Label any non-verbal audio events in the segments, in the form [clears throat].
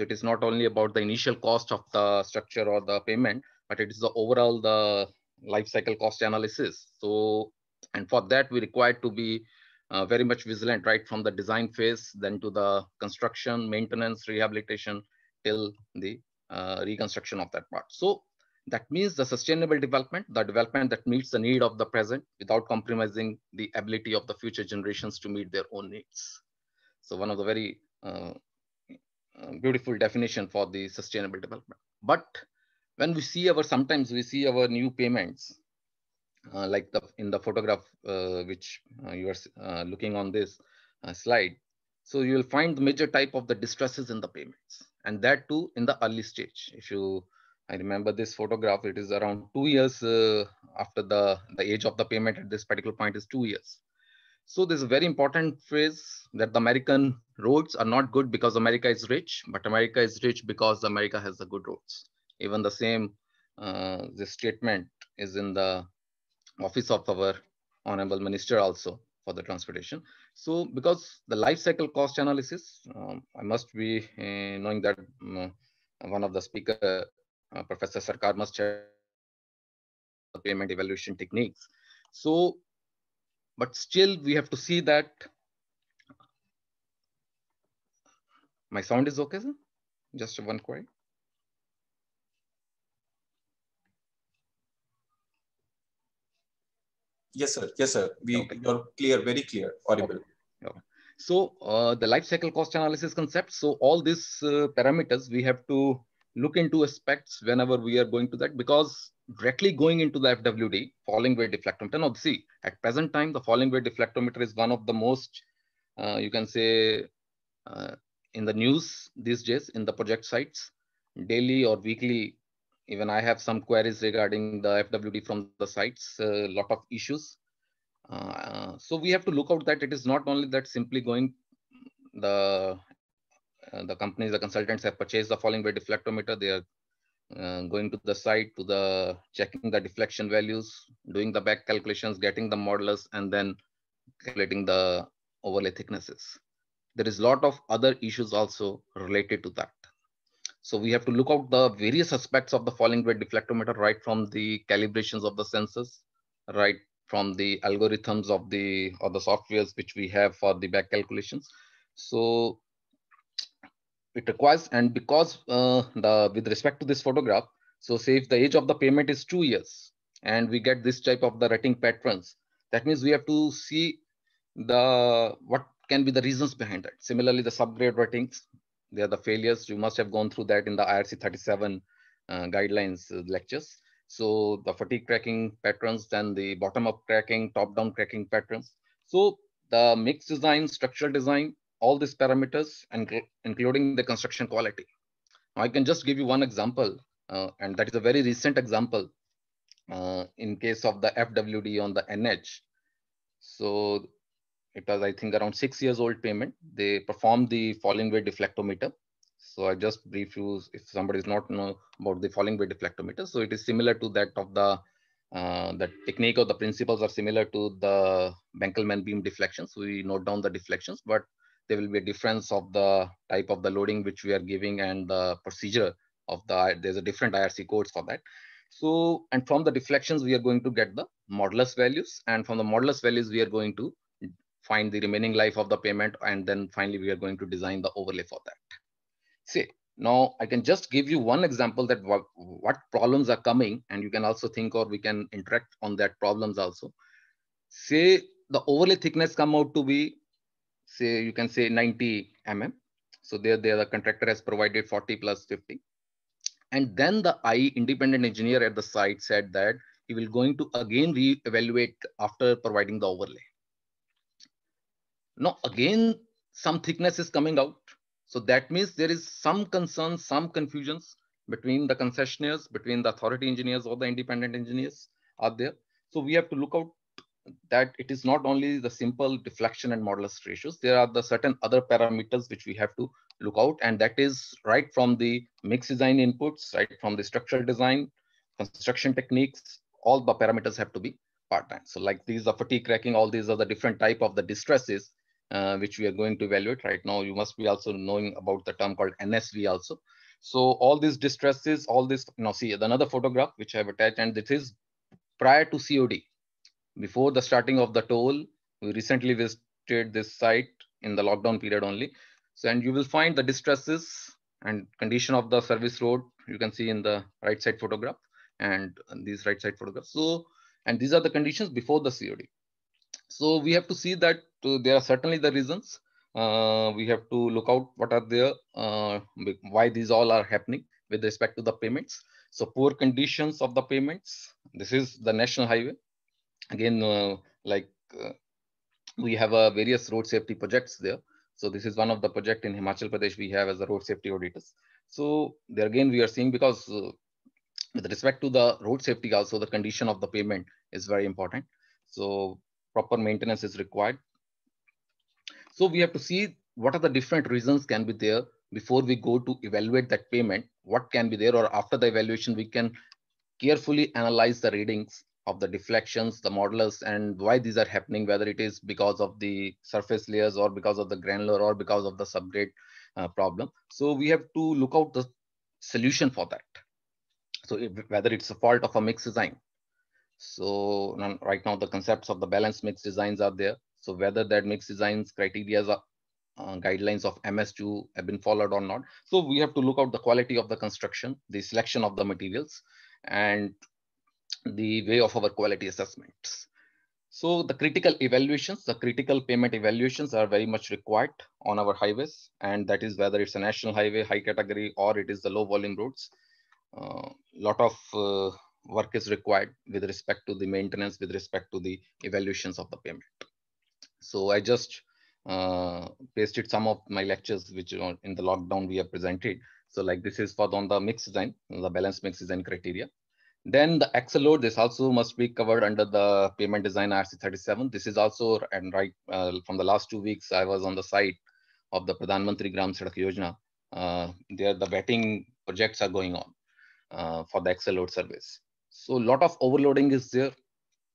So it is not only about the initial cost of the structure or the payment, but it is the overall the life cycle cost analysis. So, and for that we require to be uh, very much vigilant right from the design phase, then to the construction, maintenance, rehabilitation, till the uh, reconstruction of that part. So that means the sustainable development, the development that meets the need of the present without compromising the ability of the future generations to meet their own needs. So one of the very uh, uh, beautiful definition for the sustainable development. But when we see our, sometimes we see our new payments, uh, like the in the photograph uh, which uh, you are uh, looking on this uh, slide. So you will find the major type of the distresses in the payments and that too in the early stage. If you, I remember this photograph, it is around two years after the, the age of the payment at this particular point is two years. So this is a very important phase that the American roads are not good because America is rich, but America is rich because America has the good roads. Even the same, uh, this statement is in the office of our honorable minister also for the transportation. So because the life cycle cost analysis, um, I must be uh, knowing that um, one of the speaker, uh, Professor Sarkar must the payment evaluation techniques. So, but still we have to see that My sound is okay, sir? Just one query. Yes, sir. Yes, sir. We, okay. You're clear, very clear, audible. Okay. Okay. So uh, the life cycle cost analysis concept. So all these uh, parameters we have to look into aspects whenever we are going to that because directly going into the FWD, falling weight deflectometer. Now see, at present time, the falling weight deflectometer is one of the most, uh, you can say, uh, in the news these days in the project sites daily or weekly even i have some queries regarding the fwd from the sites a lot of issues uh, so we have to look out that it is not only that simply going the uh, the companies the consultants have purchased the falling wave deflectometer they are uh, going to the site to the checking the deflection values doing the back calculations getting the modulus and then calculating the overlay thicknesses there is a lot of other issues also related to that. So we have to look out the various aspects of the falling grade deflectometer, right from the calibrations of the sensors, right from the algorithms of the or the softwares which we have for the back calculations. So it requires and because uh, the with respect to this photograph, so say if the age of the payment is two years and we get this type of the rating patterns, that means we have to see the what can be the reasons behind that. Similarly, the subgrade ratings, they are the failures. You must have gone through that in the IRC 37 uh, guidelines uh, lectures. So the fatigue cracking patterns, then the bottom-up cracking, top-down cracking patterns. So the mix design, structural design, all these parameters, and including the construction quality. Now, I can just give you one example, uh, and that is a very recent example uh, in case of the FWD on the NH. So it was i think around six years old payment they performed the falling weight deflectometer so i just brief you if somebody is not know about the falling weight deflectometer so it is similar to that of the uh, the technique or the principles are similar to the Benkelman beam deflections. We note down the deflections, but there will be a difference of the type of the loading which we are giving and the procedure of the, there's a different IRC codes for that. So, and from the deflections, we are going to get the modulus values. And from the modulus values, we are going to find the remaining life of the payment, and then finally we are going to design the overlay for that. See, now I can just give you one example that what, what problems are coming, and you can also think or we can interact on that problems also. Say the overlay thickness come out to be, say you can say 90 mm. So there, there the contractor has provided 40 plus 50. And then the I independent engineer at the site said that he will going to again re-evaluate after providing the overlay. Now again, some thickness is coming out. So that means there is some concern, some confusions between the concessionaires, between the authority engineers or the independent engineers are there. So we have to look out that it is not only the simple deflection and modulus ratios, there are the certain other parameters which we have to look out. And that is right from the mix design inputs, right from the structural design, construction techniques, all the parameters have to be part-time. So like these are fatigue cracking, all these are the different type of the distresses uh, which we are going to evaluate right now. You must be also knowing about the term called NSV also. So all these distresses, all this, now see another photograph which I have attached and this is prior to COD. Before the starting of the toll, we recently visited this site in the lockdown period only. So, and you will find the distresses and condition of the service road you can see in the right side photograph and these right side photographs. So, and these are the conditions before the COD. So we have to see that uh, there are certainly the reasons. Uh, we have to look out what are there, uh, why these all are happening with respect to the payments. So poor conditions of the payments. This is the national highway. Again, uh, like uh, we have uh, various road safety projects there. So this is one of the project in Himachal Pradesh we have as a road safety auditors. So there again, we are seeing because with respect to the road safety also the condition of the payment is very important. So proper maintenance is required. So we have to see what are the different reasons can be there before we go to evaluate that payment, what can be there or after the evaluation, we can carefully analyze the readings of the deflections, the modulus and why these are happening, whether it is because of the surface layers or because of the granular or because of the subgrade uh, problem. So we have to look out the solution for that. So if, whether it's a fault of a mixed design, so right now the concepts of the balanced mix designs are there. So whether that mix designs criteria are uh, guidelines of MS2 have been followed or not. So we have to look out the quality of the construction, the selection of the materials, and the way of our quality assessments. So the critical evaluations, the critical payment evaluations are very much required on our highways. And that is whether it's a national highway, high category, or it is the low volume roads. A uh, lot of uh, work is required with respect to the maintenance, with respect to the evaluations of the payment. So I just uh, pasted some of my lectures, which in the lockdown we have presented. So like this is for on the mix design, the balance mix design criteria. Then the axle load, this also must be covered under the payment design RC37. This is also, and right uh, from the last two weeks, I was on the site of the Pradhan Mantri Gram Sadak Yojana. Uh, there the vetting projects are going on uh, for the axle load service. So a lot of overloading is there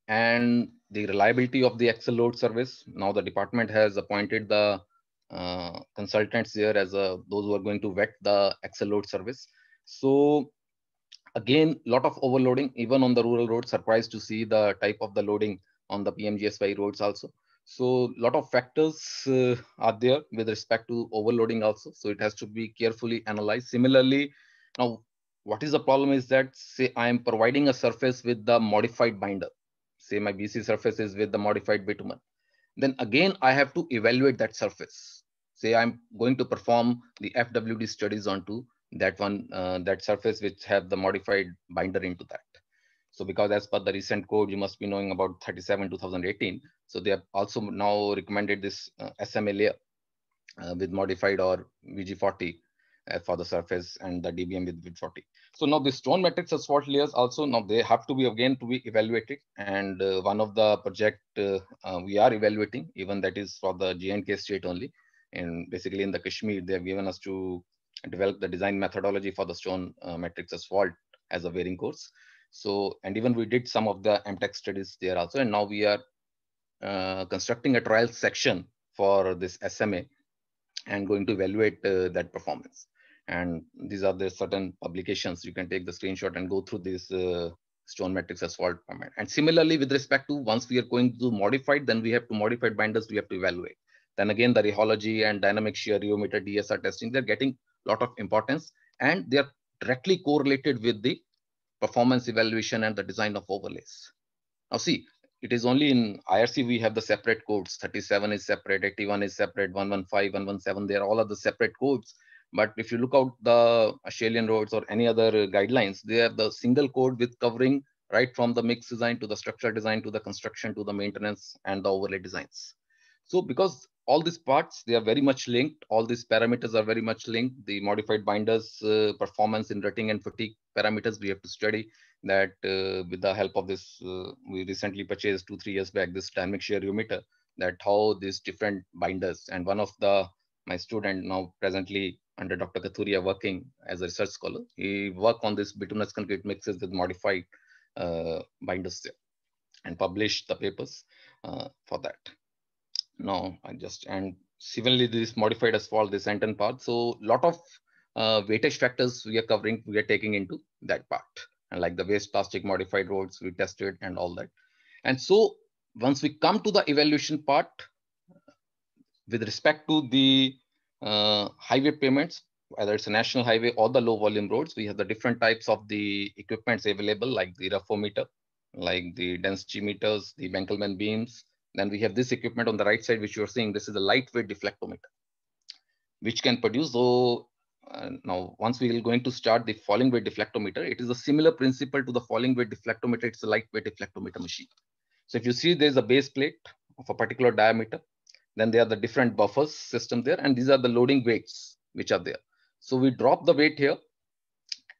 and the reliability of the axle load service. Now the department has appointed the uh, consultants here as uh, those who are going to vet the axle load service. So again, lot of overloading, even on the rural roads, surprised to see the type of the loading on the PMGSY roads also. So lot of factors uh, are there with respect to overloading also. So it has to be carefully analyzed. Similarly, now what is the problem is that say I am providing a surface with the modified binder. Say my BC surface is with the modified bitumen. Then again, I have to evaluate that surface. Say I'm going to perform the FWD studies onto that one, uh, that surface which have the modified binder into that. So because as per the recent code, you must be knowing about 37 2018. So they have also now recommended this uh, SMA layer uh, with modified or VG40 for the surface and the dBm with 40. So now the stone matrix asphalt layers also now they have to be again to be evaluated. And uh, one of the project uh, uh, we are evaluating, even that is for the GNK state only. And basically in the Kashmir, they have given us to develop the design methodology for the stone uh, matrix asphalt as a varying course. So, and even we did some of the MTech studies there also. And now we are uh, constructing a trial section for this SMA and going to evaluate uh, that performance. And these are the certain publications. You can take the screenshot and go through this uh, stone matrix as fault And similarly, with respect to once we are going to modify then we have to modify binders, we have to evaluate. Then again, the rheology and dynamic shear rheometer DSR testing, they're getting a lot of importance and they're directly correlated with the performance evaluation and the design of overlays. Now see, it is only in IRC we have the separate codes. 37 is separate, 81 is separate, 115, 117, they are all the separate codes. But if you look out the Australian roads or any other guidelines, they have the single code with covering right from the mix design to the structure design to the construction to the maintenance and the overlay designs. So because all these parts, they are very much linked. All these parameters are very much linked. The modified binders uh, performance in rutting and fatigue parameters we have to study that uh, with the help of this, uh, we recently purchased two, three years back this dynamic shear meter that how these different binders and one of the my student now presently under Dr. Kathuria working as a research scholar. He worked on this bituminous concrete mixes with modified uh, binders and published the papers uh, for that. Now, I just, and similarly, this modified asphalt, this Anton part. So lot of uh, weightage factors we are covering, we are taking into that part. And like the waste plastic modified roads, we tested and all that. And so once we come to the evaluation part, with respect to the uh, highway payments, whether it's a national highway or the low volume roads, we have the different types of the equipments available like the meter, like the density meters, the Benkelman beams. Then we have this equipment on the right side, which you're seeing, this is a lightweight deflectometer, which can produce, though, uh, now once we are going to start the falling weight deflectometer, it is a similar principle to the falling weight deflectometer. It's a lightweight deflectometer machine. So if you see there's a base plate of a particular diameter, then there are the different buffers system there, and these are the loading weights which are there. So we drop the weight here,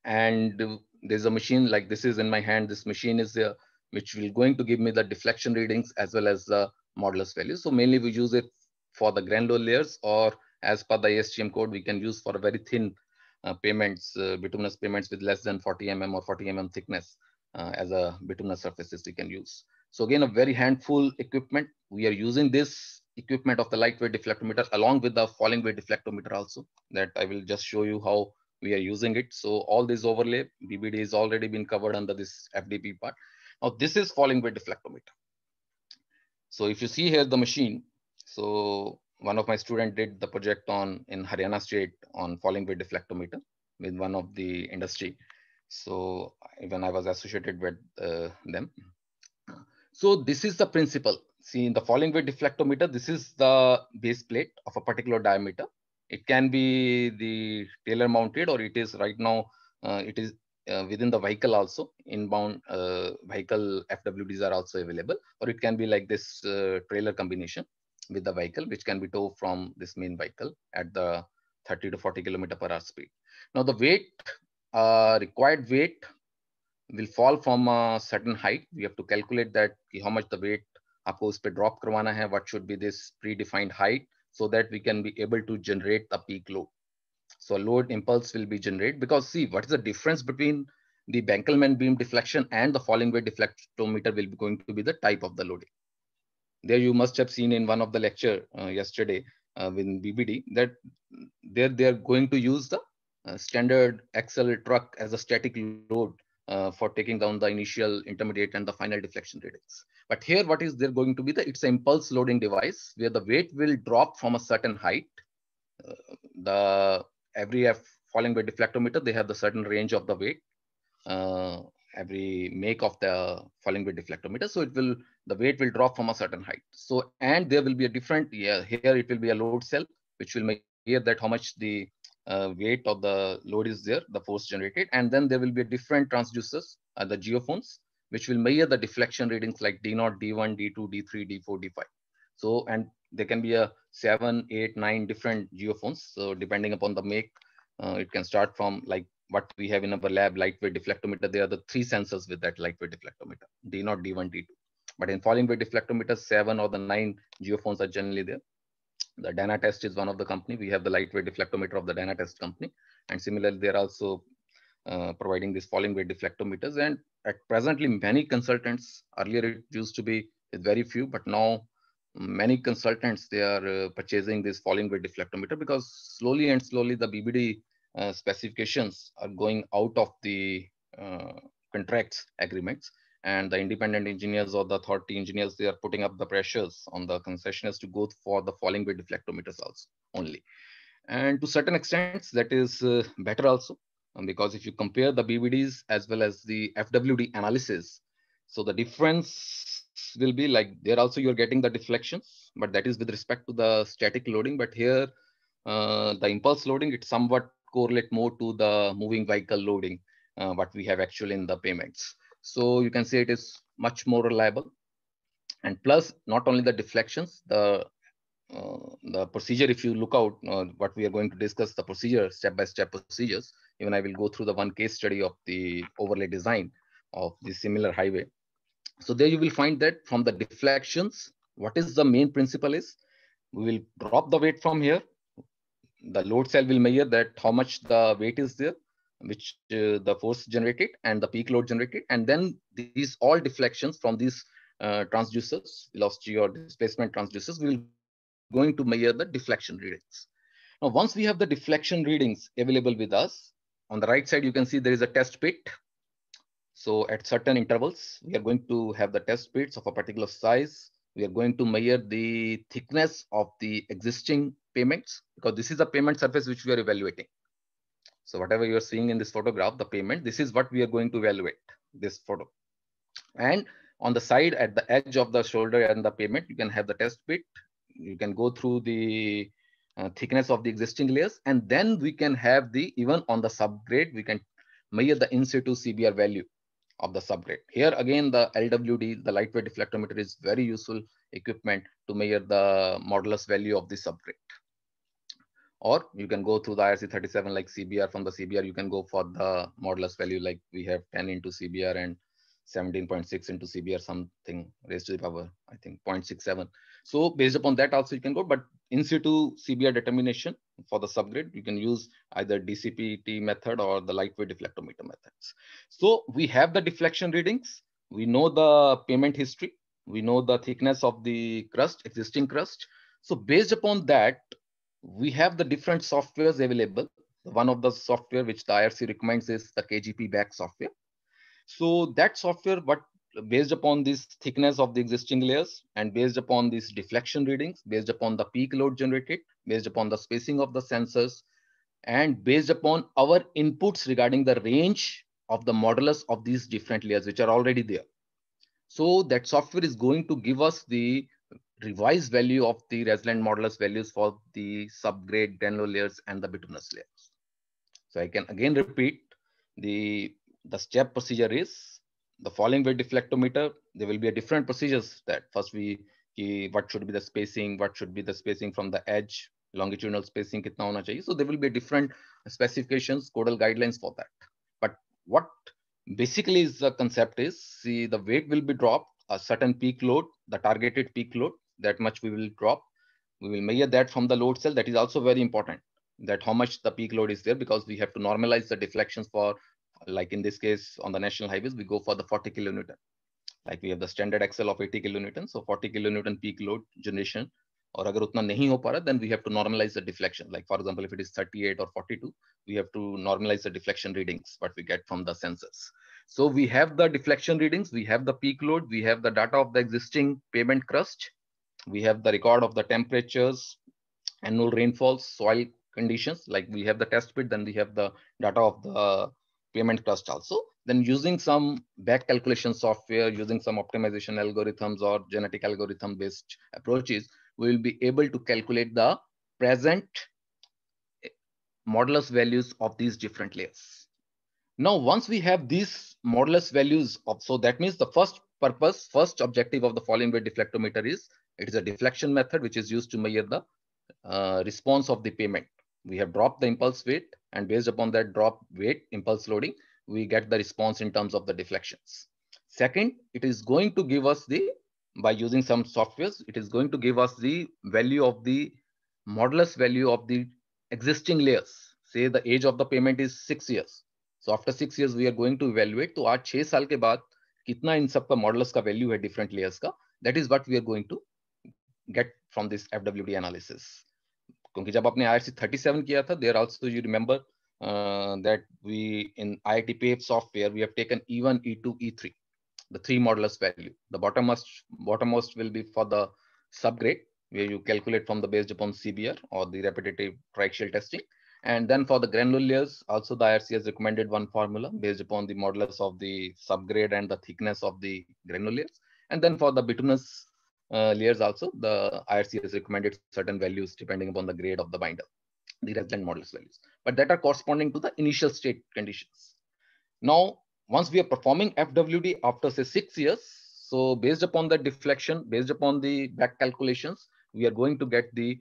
and there's a machine like this is in my hand. This machine is there, which will going to give me the deflection readings as well as the modulus value. So mainly we use it for the granular layers, or as per the ASTM code, we can use for very thin uh, payments, uh, bituminous payments with less than 40 mm or 40 mm thickness uh, as a bituminous surfaces we can use. So again, a very handful equipment. We are using this equipment of the lightweight deflectometer along with the falling weight deflectometer also that I will just show you how we are using it. So all this overlay, BBD is already been covered under this FDP part. Now this is falling weight deflectometer. So if you see here the machine, so one of my student did the project on in Haryana state on falling weight deflectometer with one of the industry. So even I was associated with uh, them. So this is the principle see in the falling wave deflectometer, this is the base plate of a particular diameter. It can be the tailor mounted or it is right now, uh, it is uh, within the vehicle also, inbound uh, vehicle FWDs are also available, or it can be like this uh, trailer combination with the vehicle, which can be towed from this main vehicle at the 30 to 40 kilometer per hour speed. Now the weight, uh, required weight will fall from a certain height. We have to calculate that how much the weight आपको उस पर drop करवाना है what should be this predefined height so that we can be able to generate a peak load. So load impulse will be generated because see what is the difference between the Benkelman beam deflection and the falling weight deflectometer will be going to be the type of the loading. There you must have seen in one of the lecture uh, yesterday uh, in BBD that there they are going to use the uh, standard Excel truck as a static load uh, for taking down the initial, intermediate, and the final deflection readings. But here, what is there going to be? The, it's an impulse loading device where the weight will drop from a certain height. Uh, the Every F falling weight deflectometer, they have the certain range of the weight. Uh, every make of the falling weight deflectometer. So it will, the weight will drop from a certain height. So, and there will be a different, yeah, here it will be a load cell, which will measure that how much the uh, weight of the load is there, the force generated, and then there will be different transducers, uh, the geophones, which will measure the deflection readings like D0, D1, D2, D3, D4, D5. So, and there can be a seven, eight, nine different geophones. So depending upon the make, uh, it can start from like what we have in our lab, lightweight deflectometer. There are the three sensors with that lightweight deflectometer, D0, D1, D2. But in falling weight deflectometer, seven or the nine geophones are generally there. The Dana test is one of the company. We have the lightweight deflectometer of the Dana test company. And similarly, they're also uh, providing these falling weight deflectometers. And at presently, many consultants, earlier it used to be very few, but now many consultants, they are uh, purchasing this falling weight deflectometer because slowly and slowly the BBD uh, specifications are going out of the uh, contracts agreements and the independent engineers or the authority engineers, they are putting up the pressures on the concessionaires to go for the falling weight deflectometers also only. And to certain extents, that is uh, better also, um, because if you compare the BVDs as well as the FWD analysis, so the difference will be like there also you're getting the deflections, but that is with respect to the static loading. But here, uh, the impulse loading, it somewhat correlate more to the moving vehicle loading, uh, what we have actually in the payments. So you can see it is much more reliable. And plus, not only the deflections, the uh, the procedure, if you look out uh, what we are going to discuss, the procedure, step-by-step -step procedures, even I will go through the one case study of the overlay design of the similar highway. So there you will find that from the deflections, what is the main principle is, we will drop the weight from here. The load cell will measure that how much the weight is there which uh, the force generated and the peak load generated. And then these all deflections from these uh, transducers, velocity or displacement transducers, we will going to measure the deflection readings. Now, once we have the deflection readings available with us, on the right side, you can see there is a test pit. So at certain intervals, we are going to have the test pits of a particular size. We are going to measure the thickness of the existing payments because this is a payment surface which we are evaluating. So whatever you are seeing in this photograph, the payment, this is what we are going to evaluate, this photo. And on the side at the edge of the shoulder and the payment, you can have the test bit. You can go through the uh, thickness of the existing layers. And then we can have the, even on the subgrade, we can measure the in-situ CBR value of the subgrade. Here again, the LWD, the lightweight deflectometer is very useful equipment to measure the modulus value of the subgrade or you can go through the IRC 37 like CBR. From the CBR, you can go for the modulus value like we have 10 into CBR and 17.6 into CBR, something raised to the power, I think 0.67. So based upon that also you can go, but in situ CBR determination for the subgrid, you can use either DCPT method or the lightweight deflectometer methods. So we have the deflection readings. We know the payment history. We know the thickness of the crust, existing crust. So based upon that, we have the different softwares available. One of the software which the IRC recommends is the KGP back software. So that software, what based upon this thickness of the existing layers and based upon these deflection readings, based upon the peak load generated, based upon the spacing of the sensors, and based upon our inputs regarding the range of the modulus of these different layers which are already there. So that software is going to give us the revised value of the resilient modulus values for the subgrade granular layers and the bituminous layers. So I can again repeat the, the step procedure is the following weight deflectometer. There will be a different procedures that first we what should be the spacing, what should be the spacing from the edge, longitudinal spacing kitna hona chahiye. So there will be different specifications, codal guidelines for that. But what basically is the concept is see the weight will be dropped a certain peak load, the targeted peak load that much we will drop. We will measure that from the load cell. That is also very important that how much the peak load is there because we have to normalize the deflections for like in this case on the national highways, we go for the 40 kilonewton. Like we have the standard axle of 80 kilonewton. So 40 kilonewton peak load generation Or अगर उतना नहीं हो पा रहा then we have to normalise the deflection like for example 38 or 42 we have to normalize the deflection readings what we get from the sensors. so we have the deflection readings we have the peak load we have the data of the existing pavement crust we have the record of the temperatures, annual rainfalls, soil conditions. Like we have the test pit, then we have the data of the payment cost also. Then using some back calculation software, using some optimization algorithms or genetic algorithm based approaches, we will be able to calculate the present modulus values of these different layers. Now, once we have these modulus values of, so that means the first purpose, first objective of the falling weight deflectometer is it is a deflection method which is used to measure the uh, response of the payment. We have dropped the impulse weight and based upon that drop weight impulse loading, we get the response in terms of the deflections. Second, it is going to give us the, by using some softwares, it is going to give us the value of the modulus value of the existing layers. Say the age of the payment is six years. So after six years, we are going to evaluate. to our छह साल के in कितना modulus सब value models different layers? है different layers का that is get from this FWD analysis. क्योंकि जब आपने आई थर्टी सेवन किया था you remember you remember that we in I T P e we e taken e one the three modulus value. The bottommost bottommost will be for the subgrade where you calculate from the based upon CBR or the repetitive triaxial testing. And then for the granular layers, also the IRC has recommended one formula based upon the modulus of the subgrade and the thickness of the granular layers. And then for the bituminous uh, layers also, the IRC has recommended certain values depending upon the grade of the binder, the resident modulus values, but that are corresponding to the initial state conditions. Now, once we are performing FWD after say six years, so based upon the deflection, based upon the back calculations, we are going to get the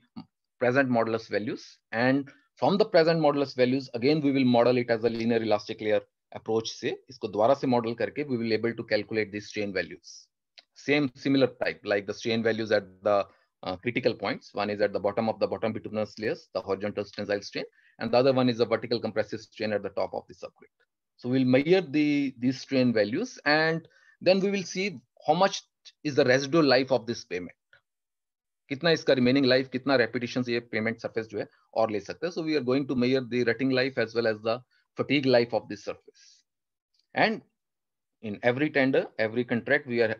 present modulus values. And from the present modulus values, again, we will model it as a linear elastic layer approach से इसको दोबारा से model करके we will able to calculate these strain values same similar type, like the strain values at the uh, critical points. One is at the bottom of the bottom bituminous layers, the horizontal tensile strain, and the other one is the vertical compressive strain at the top of the subgrid. So we'll measure the these strain values, and then we will see how much is the residual life of this payment. कितना इसका remaining life, कितना repetitions ये payment surface जो है और ले सकते So we are going to measure the rutting life as well as the fatigue life of this surface. And in every tender, every contract, we are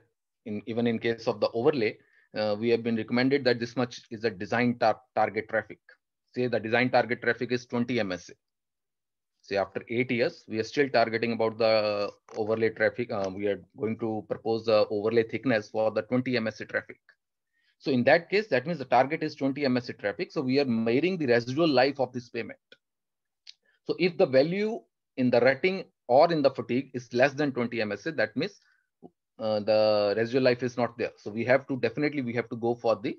in even in case of the overlay, uh, we have been recommended that this much is a design tar target traffic. Say the design target traffic is 20 MSA. Say after eight years, we are still targeting about the overlay traffic. Uh, we are going to propose the overlay thickness for the 20 MSA traffic. So in that case, that means the target is 20 MSA traffic. So we are measuring the residual life of this payment. So if the value in the rating or in the fatigue is less than 20 MSA, that means uh, the residual life is not there. So we have to definitely we have to go for the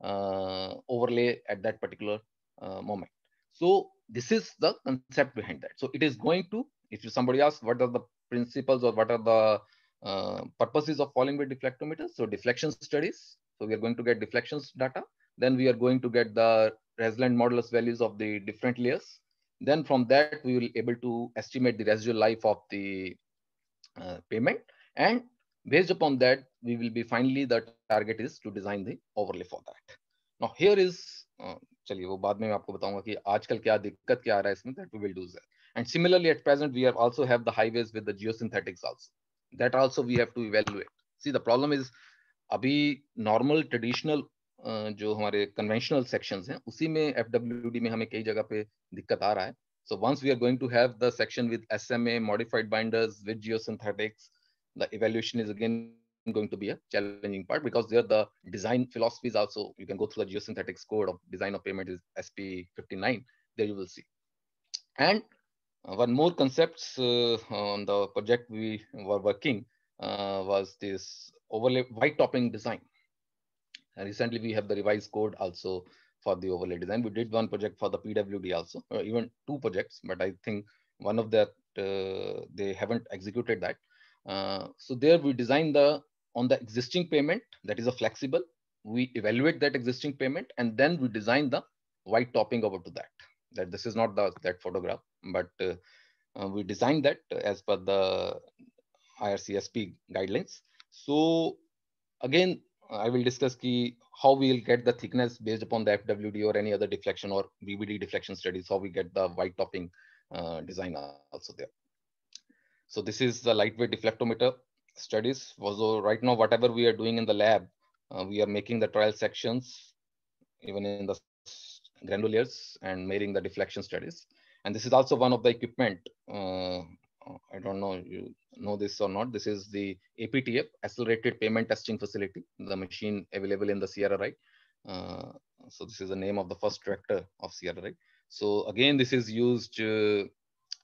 uh, overlay at that particular uh, moment. So this is the concept behind that. So it is going to, if somebody asks what are the principles or what are the uh, purposes of falling weight deflectometers, so deflection studies. So we are going to get deflections data. Then we are going to get the resilient modulus values of the different layers. Then from that, we will able to estimate the residual life of the uh, payment. And Based upon that, we will be finally the target is to design the overlay for that. Now here is uh, चलिए वो बाद में मैं आपको बताऊंगा कि आजकल क्या दिक्कत क्या आ रहा है इसमें that we will do that. And similarly at present we have also have the highways with the geosynthetics also. That also we have to evaluate. See the problem is अभी normal traditional uh, जो हमारे conventional sections हैं उसी में FWD में हमें कई जगह पे दिक्कत आ रहा है. So once we are going to have the section with SMA modified binders with geosynthetics the evaluation is again going to be a challenging part because there the design philosophies also you can go through the geosynthetics code of design of payment is sp 59 there you will see and uh, one more concepts uh, on the project we were working uh, was this overlay white topping design and recently we have the revised code also for the overlay design we did one project for the pwd also even two projects but i think one of that uh, they haven't executed that uh, so there we design the on the existing payment that is a flexible. We evaluate that existing payment and then we design the white topping over to that. That this is not the that photograph, but uh, uh, we designed that as per the IRCSP guidelines. So again, I will discuss key how we'll get the thickness based upon the FWD or any other deflection or BBD deflection studies, how we get the white topping uh, design also there. So this is the lightweight deflectometer studies. So right now, whatever we are doing in the lab, uh, we are making the trial sections, even in the granulators and measuring the deflection studies. And this is also one of the equipment. Uh, I don't know you know this or not. This is the APTF, Accelerated Payment Testing Facility, the machine available in the CRRI. Uh, so this is the name of the first director of CRRI. So again, this is used uh,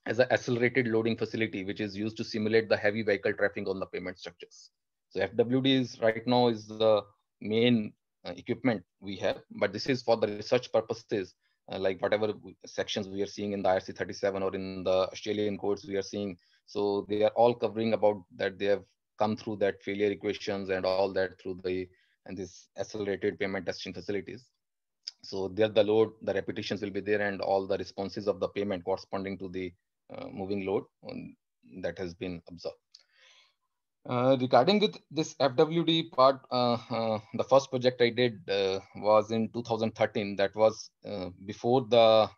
as an accelerated loading facility, which is used to simulate the heavy vehicle traffic on the payment structures. So FWD is right now is the main uh, equipment we have, but this is for the research purposes, uh, like whatever sections we are seeing in the IRC 37 or in the Australian codes we are seeing. So they are all covering about that they have come through that failure equations and all that through the and this accelerated payment testing facilities. So there the load, the repetitions will be there and all the responses of the payment corresponding to the uh, moving load on, that has been observed. Uh, regarding with this FWD part, uh, uh, the first project I did uh, was in 2013. That was uh, before the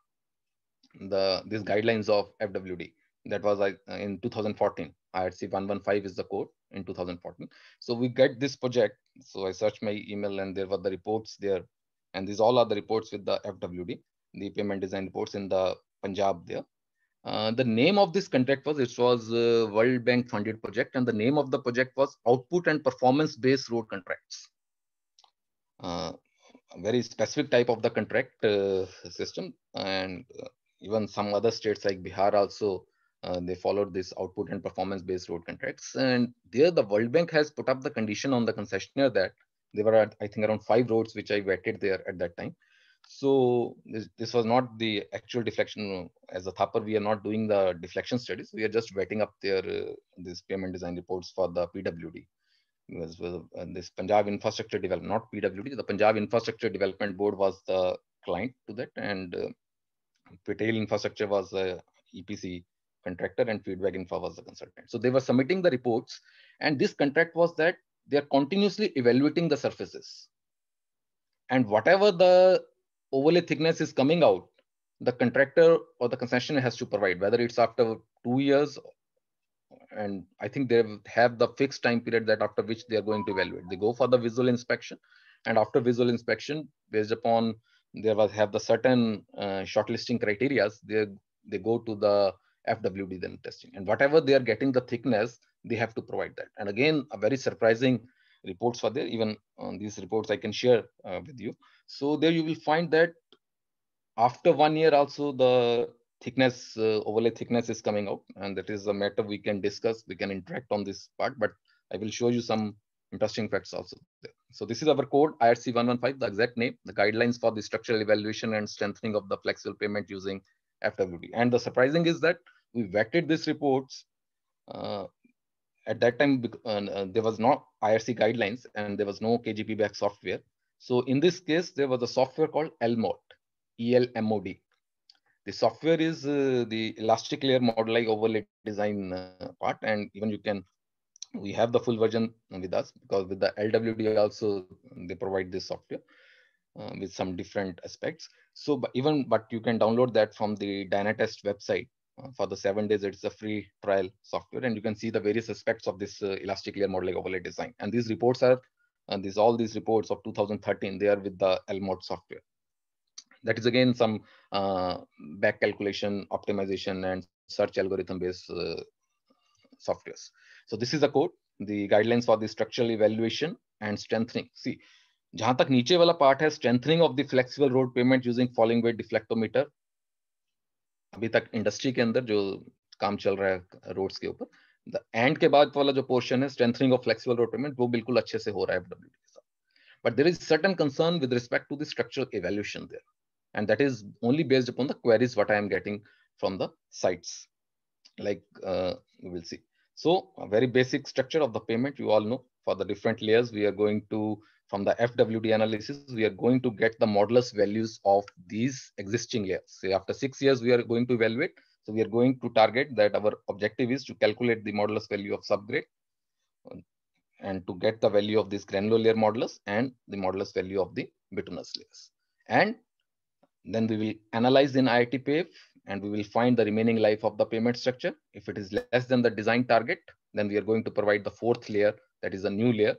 the these guidelines of FWD. That was like in 2014. IRC 115 is the code in 2014. So we get this project. So I searched my email and there were the reports there, and these all are the reports with the FWD, the payment design reports in the Punjab there. Uh, the name of this contract was, it was uh, World Bank funded project and the name of the project was Output and Performance Based Road Contracts. Uh, very specific type of the contract uh, system and uh, even some other states like Bihar also, uh, they followed this output and performance based road contracts. And there the World Bank has put up the condition on the concessionaire that there were, I think around five roads which I vetted there at that time so this, this was not the actual deflection. As a Thapar, we are not doing the deflection studies. We are just wetting up their uh, these payment design reports for the PWD. Because uh, this Punjab Infrastructure Development, not PWD, the Punjab Infrastructure Development Board was the client to that, and uh, Patel Infrastructure was the EPC contractor, and Feedback Infra was the consultant. So they were submitting the reports, and this contract was that they are continuously evaluating the surfaces and whatever the overlay thickness is coming out, the contractor or the concession has to provide, whether it's after two years, and I think they have the fixed time period that after which they are going to evaluate. They go for the visual inspection, and after visual inspection, based upon they have the certain uh, shortlisting criteria, they, they go to the FWD then testing. And whatever they are getting the thickness, they have to provide that. And again, a very surprising reports were there. Even on these reports I can share uh, with you. So there you will find that after one year also the thickness, uh, overlay thickness is coming out. And that is a matter we can discuss, we can interact on this part, but I will show you some interesting facts also. So this is our code IRC 115, the exact name, the guidelines for the structural evaluation and strengthening of the flexible payment using FWD. And the surprising is that we vetted these reports uh, at that time uh, uh, there was no IRC guidelines and there was no KGP back software. So in this case, there was a software called ELMOD, E-L-M-O-D. The software is uh, the elastic layer model-like overlay design uh, part, and even you can we have the full version with us because with the LWD also they provide this software uh, with some different aspects. So even but you can download that from the Dynatest website uh, for the seven days, it's a free trial software, and you can see the various aspects of this uh, elastic layer modeling overlay design. And these reports are, and uh, these all these reports of 2013, they are with the LMOD software. That is again some back calculation, optimization, and search algorithm based softwares. So this is the code, the guidelines for the structural evaluation and strengthening. See, जहां तक नीचे part has strengthening of the flexible road road using using falling deflectometer. अभी तक industry के अंदर जो काम चल रहा है रोड्स के ऊपर द एंड के बाद वाला जो पोर्शन है strengthening of flexible road pavement वो बिल्कुल अच्छे से हो रहा है एफडब्ल्यू के साथ but there is certain concern with respect to the structural evaluation there and that is only based upon the queries what I am getting from the sites like uh, we will see. So a very basic structure of the payment you for the different layers, we are going to, from the FWD analysis, we are going to get the modulus values of these existing layers. Say after six years, we are going to evaluate. So we are going to target that our objective is to calculate the modulus value of subgrade and to get the value of this granular layer modulus and the modulus value of the bituminous layers. And then we will analyze in IITPF and we will find the remaining life of the payment structure. If it is less than the design target, then we are going to provide the fourth layer that is a new layer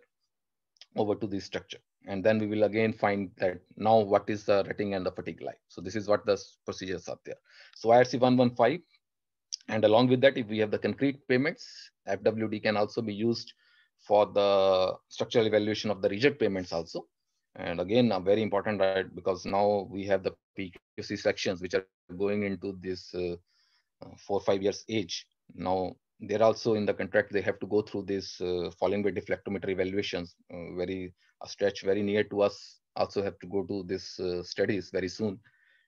over to this structure. And then we will again find that now what is the rating and the fatigue like. So this is what the procedures are there. So IRC 115, and along with that, if we have the concrete payments, FWD can also be used for the structural evaluation of the rigid payments also. And again, a very important right because now we have the PQC sections which are going into this uh, four five years age. Now they're also in the contract, they have to go through these uh, falling weight deflectometer evaluations, uh, very a stretch very near to us also have to go to these uh, studies very soon.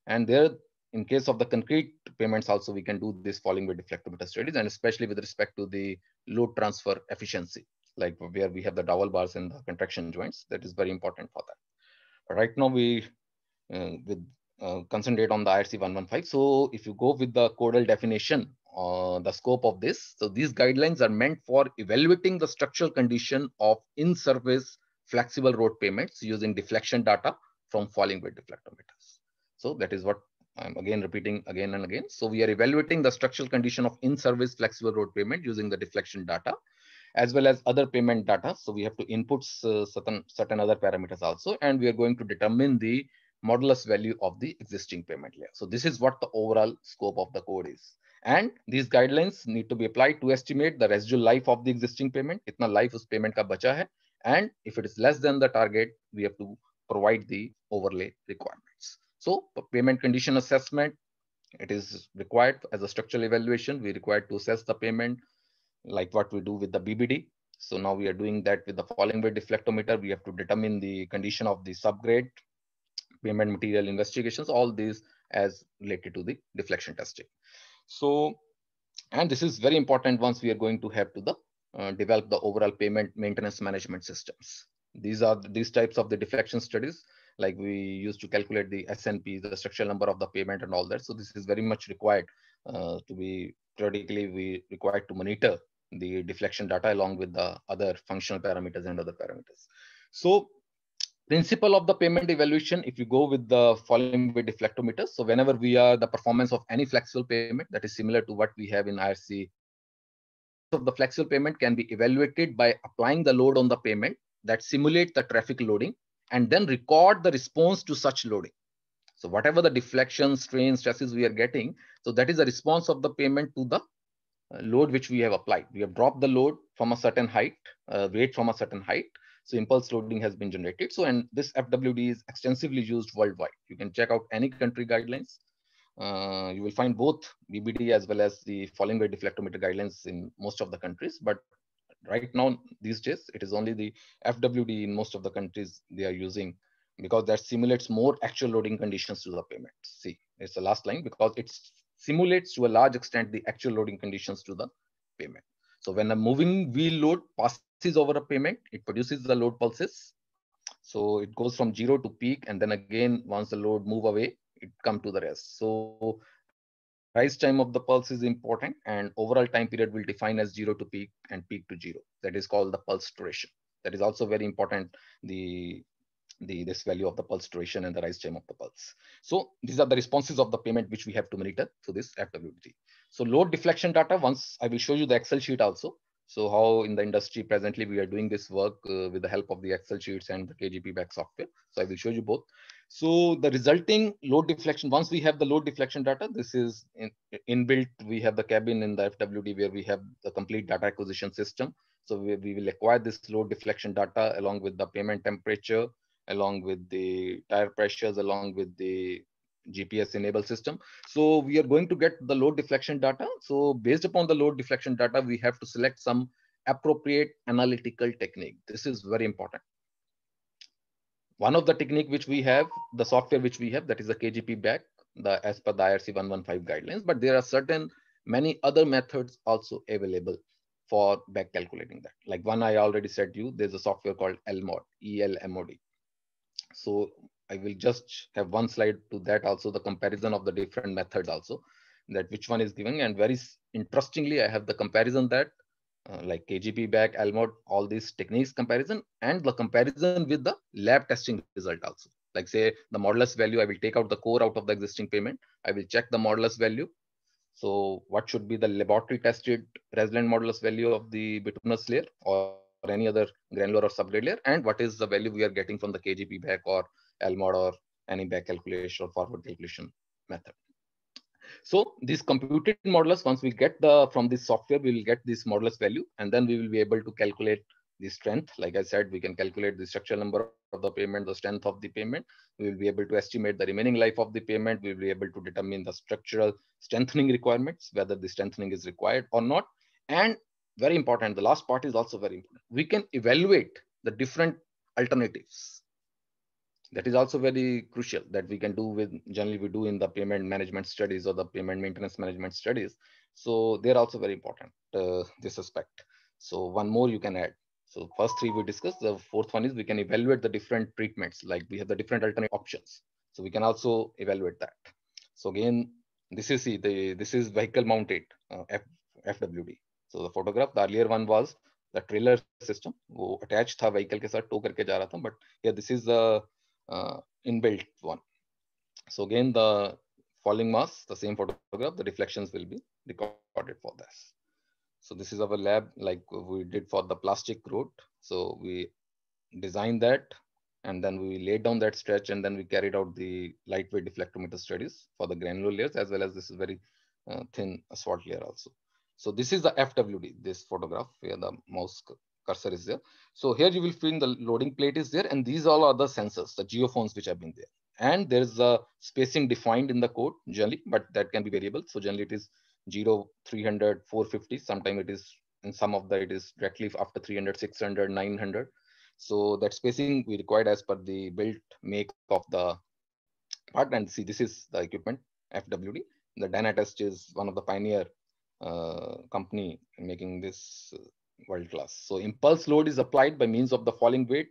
And there, in case of the concrete payments also, we can do this falling weight deflectometer studies and especially with respect to the load transfer efficiency, like where we have the dowel bars and the contraction joints, that is very important for that. Right now we, uh, with uh, concentrate on the IRC 115. So if you go with the codal definition uh, the scope of this. So these guidelines are meant for evaluating the structural condition of in-service flexible road payments using deflection data from falling weight deflectometers. So that is what I'm again repeating again and again. So we are evaluating the structural condition of in-service flexible road payment using the deflection data as well as other payment data. So we have to input uh, certain, certain other parameters also, and we are going to determine the modulus value of the existing payment layer. So this is what the overall scope of the code is. And these guidelines need to be applied to estimate the residual life of the existing payment, इतना life उस pavement का बचा है and if it is less than the target we provide the overlay requirements. So payment condition assessment, it is required as a structural evaluation. We require to assess the payment like what we do with the BBD. So now we are doing that with the falling weight deflectometer. We have to determine the condition of the subgrade, payment material investigations, all these as related to the deflection testing. So, and this is very important once we are going to have to the uh, develop the overall payment maintenance management systems. These are these types of the deflection studies, like we used to calculate the SNP, the structural number of the payment and all that. So this is very much required uh, to be periodically we required to monitor the deflection data along with the other functional parameters and other parameters. So principle of the payment evaluation if you go with the following way, deflectometers so whenever we are the performance of any flexible payment that is similar to what we have in irc of so the flexible payment can be evaluated by applying the load on the payment that simulate the traffic loading and then record the response to such loading so whatever the deflection strain stresses we are getting so that is the response of the payment to the uh, load which we have applied we have dropped the load from a certain height uh, weight from a certain height so impulse loading has been generated. So and this FWD is extensively used worldwide. You can check out any country guidelines. Uh, you will find both BBD as well as the falling wave deflectometer guidelines in most of the countries. But right now, these days, it is only the FWD in most of the countries they are using because that simulates more actual loading conditions to the payment. See, it's the last line because it simulates to a large extent the actual loading conditions to the payment. So when a moving wheel load passes over a payment, it produces the load pulses. So it goes from zero to peak. And then again, once the load move away, it come to the rest. So rise time of the pulse is important and overall time period will define as zero to peak and peak to zero. That is called the pulse duration. That is also very important. The the, this value of the pulse duration and the rise time of the pulse. So these are the responses of the payment which we have to monitor through this FWT. So load deflection data, once I will show you the Excel sheet also. So how in the industry presently we are doing this work uh, with the help of the Excel sheets and the KGP back software. So I will show you both. So the resulting load deflection, once we have the load deflection data, this is in, inbuilt. We have the cabin in the FWD where we have the complete data acquisition system. So we, we will acquire this load deflection data along with the payment temperature, along with the tire pressures, along with the GPS enabled system. So we are going to get the load deflection data. So based upon the load deflection data, we have to select some appropriate analytical technique. This is very important. One of the technique which we have, the software which we have, that is the KGP back, the as per the IRC 115 guidelines, but there are certain many other methods also available for back calculating that. Like one I already said to you, there's a software called ELMOD, ELMOD. So I will just have one slide to that also, the comparison of the different methods also, that which one is giving. And very interestingly, I have the comparison that uh, like KGP back, LMOD, all these techniques comparison and the comparison with the lab testing result also. Like say the modulus value, I will take out the core out of the existing payment. I will check the modulus value. So what should be the laboratory tested resilient modulus value of the bituminous layer or or any other granular or subgrade layer, and what is the value we are getting from the KGP back or LMOD or any back calculation or forward calculation method. So this computed modulus, once we get the from this software, we will get this modulus value, and then we will be able to calculate the strength. Like I said, we can calculate the structural number of the payment, the strength of the payment. We will be able to estimate the remaining life of the payment. We will be able to determine the structural strengthening requirements, whether the strengthening is required or not. And very important. The last part is also very important. We can evaluate the different alternatives. That is also very crucial that we can do with generally we do in the payment management studies or the payment maintenance management studies. So they're also very important, uh, this aspect. So one more you can add. So first three we discussed. The fourth one is we can evaluate the different treatments. Like we have the different alternate options. So we can also evaluate that. So again, this is the this is vehicle mounted uh, F, FWD so the photograph the earlier one was the trailer system wo attached the vehicle ke sath tow karke ja tha but here this is the uh, inbuilt one so again the falling mass the same photograph the reflections will be recorded for this so this is our lab like we did for the plastic road. So we designed that and then we laid down that stretch and then we carried out the lightweight deflectometer studies for the granular layers as well as this is very uh, thin asphalt layer also. So this is the FWD, this photograph where the mouse cursor is there. So here you will find the loading plate is there and these all are the sensors, the geophones which have been there. And there is a spacing defined in the code generally, but that can be variable. So generally it is 0, 300, 450. Sometimes it is, in some of the, it is directly after 300, 600, 900. So that spacing we required as per the built make of the part. And see, this is the equipment FWD. The Dynatest is one of the pioneer uh, company making this uh, world class. So impulse load is applied by means of the falling weight.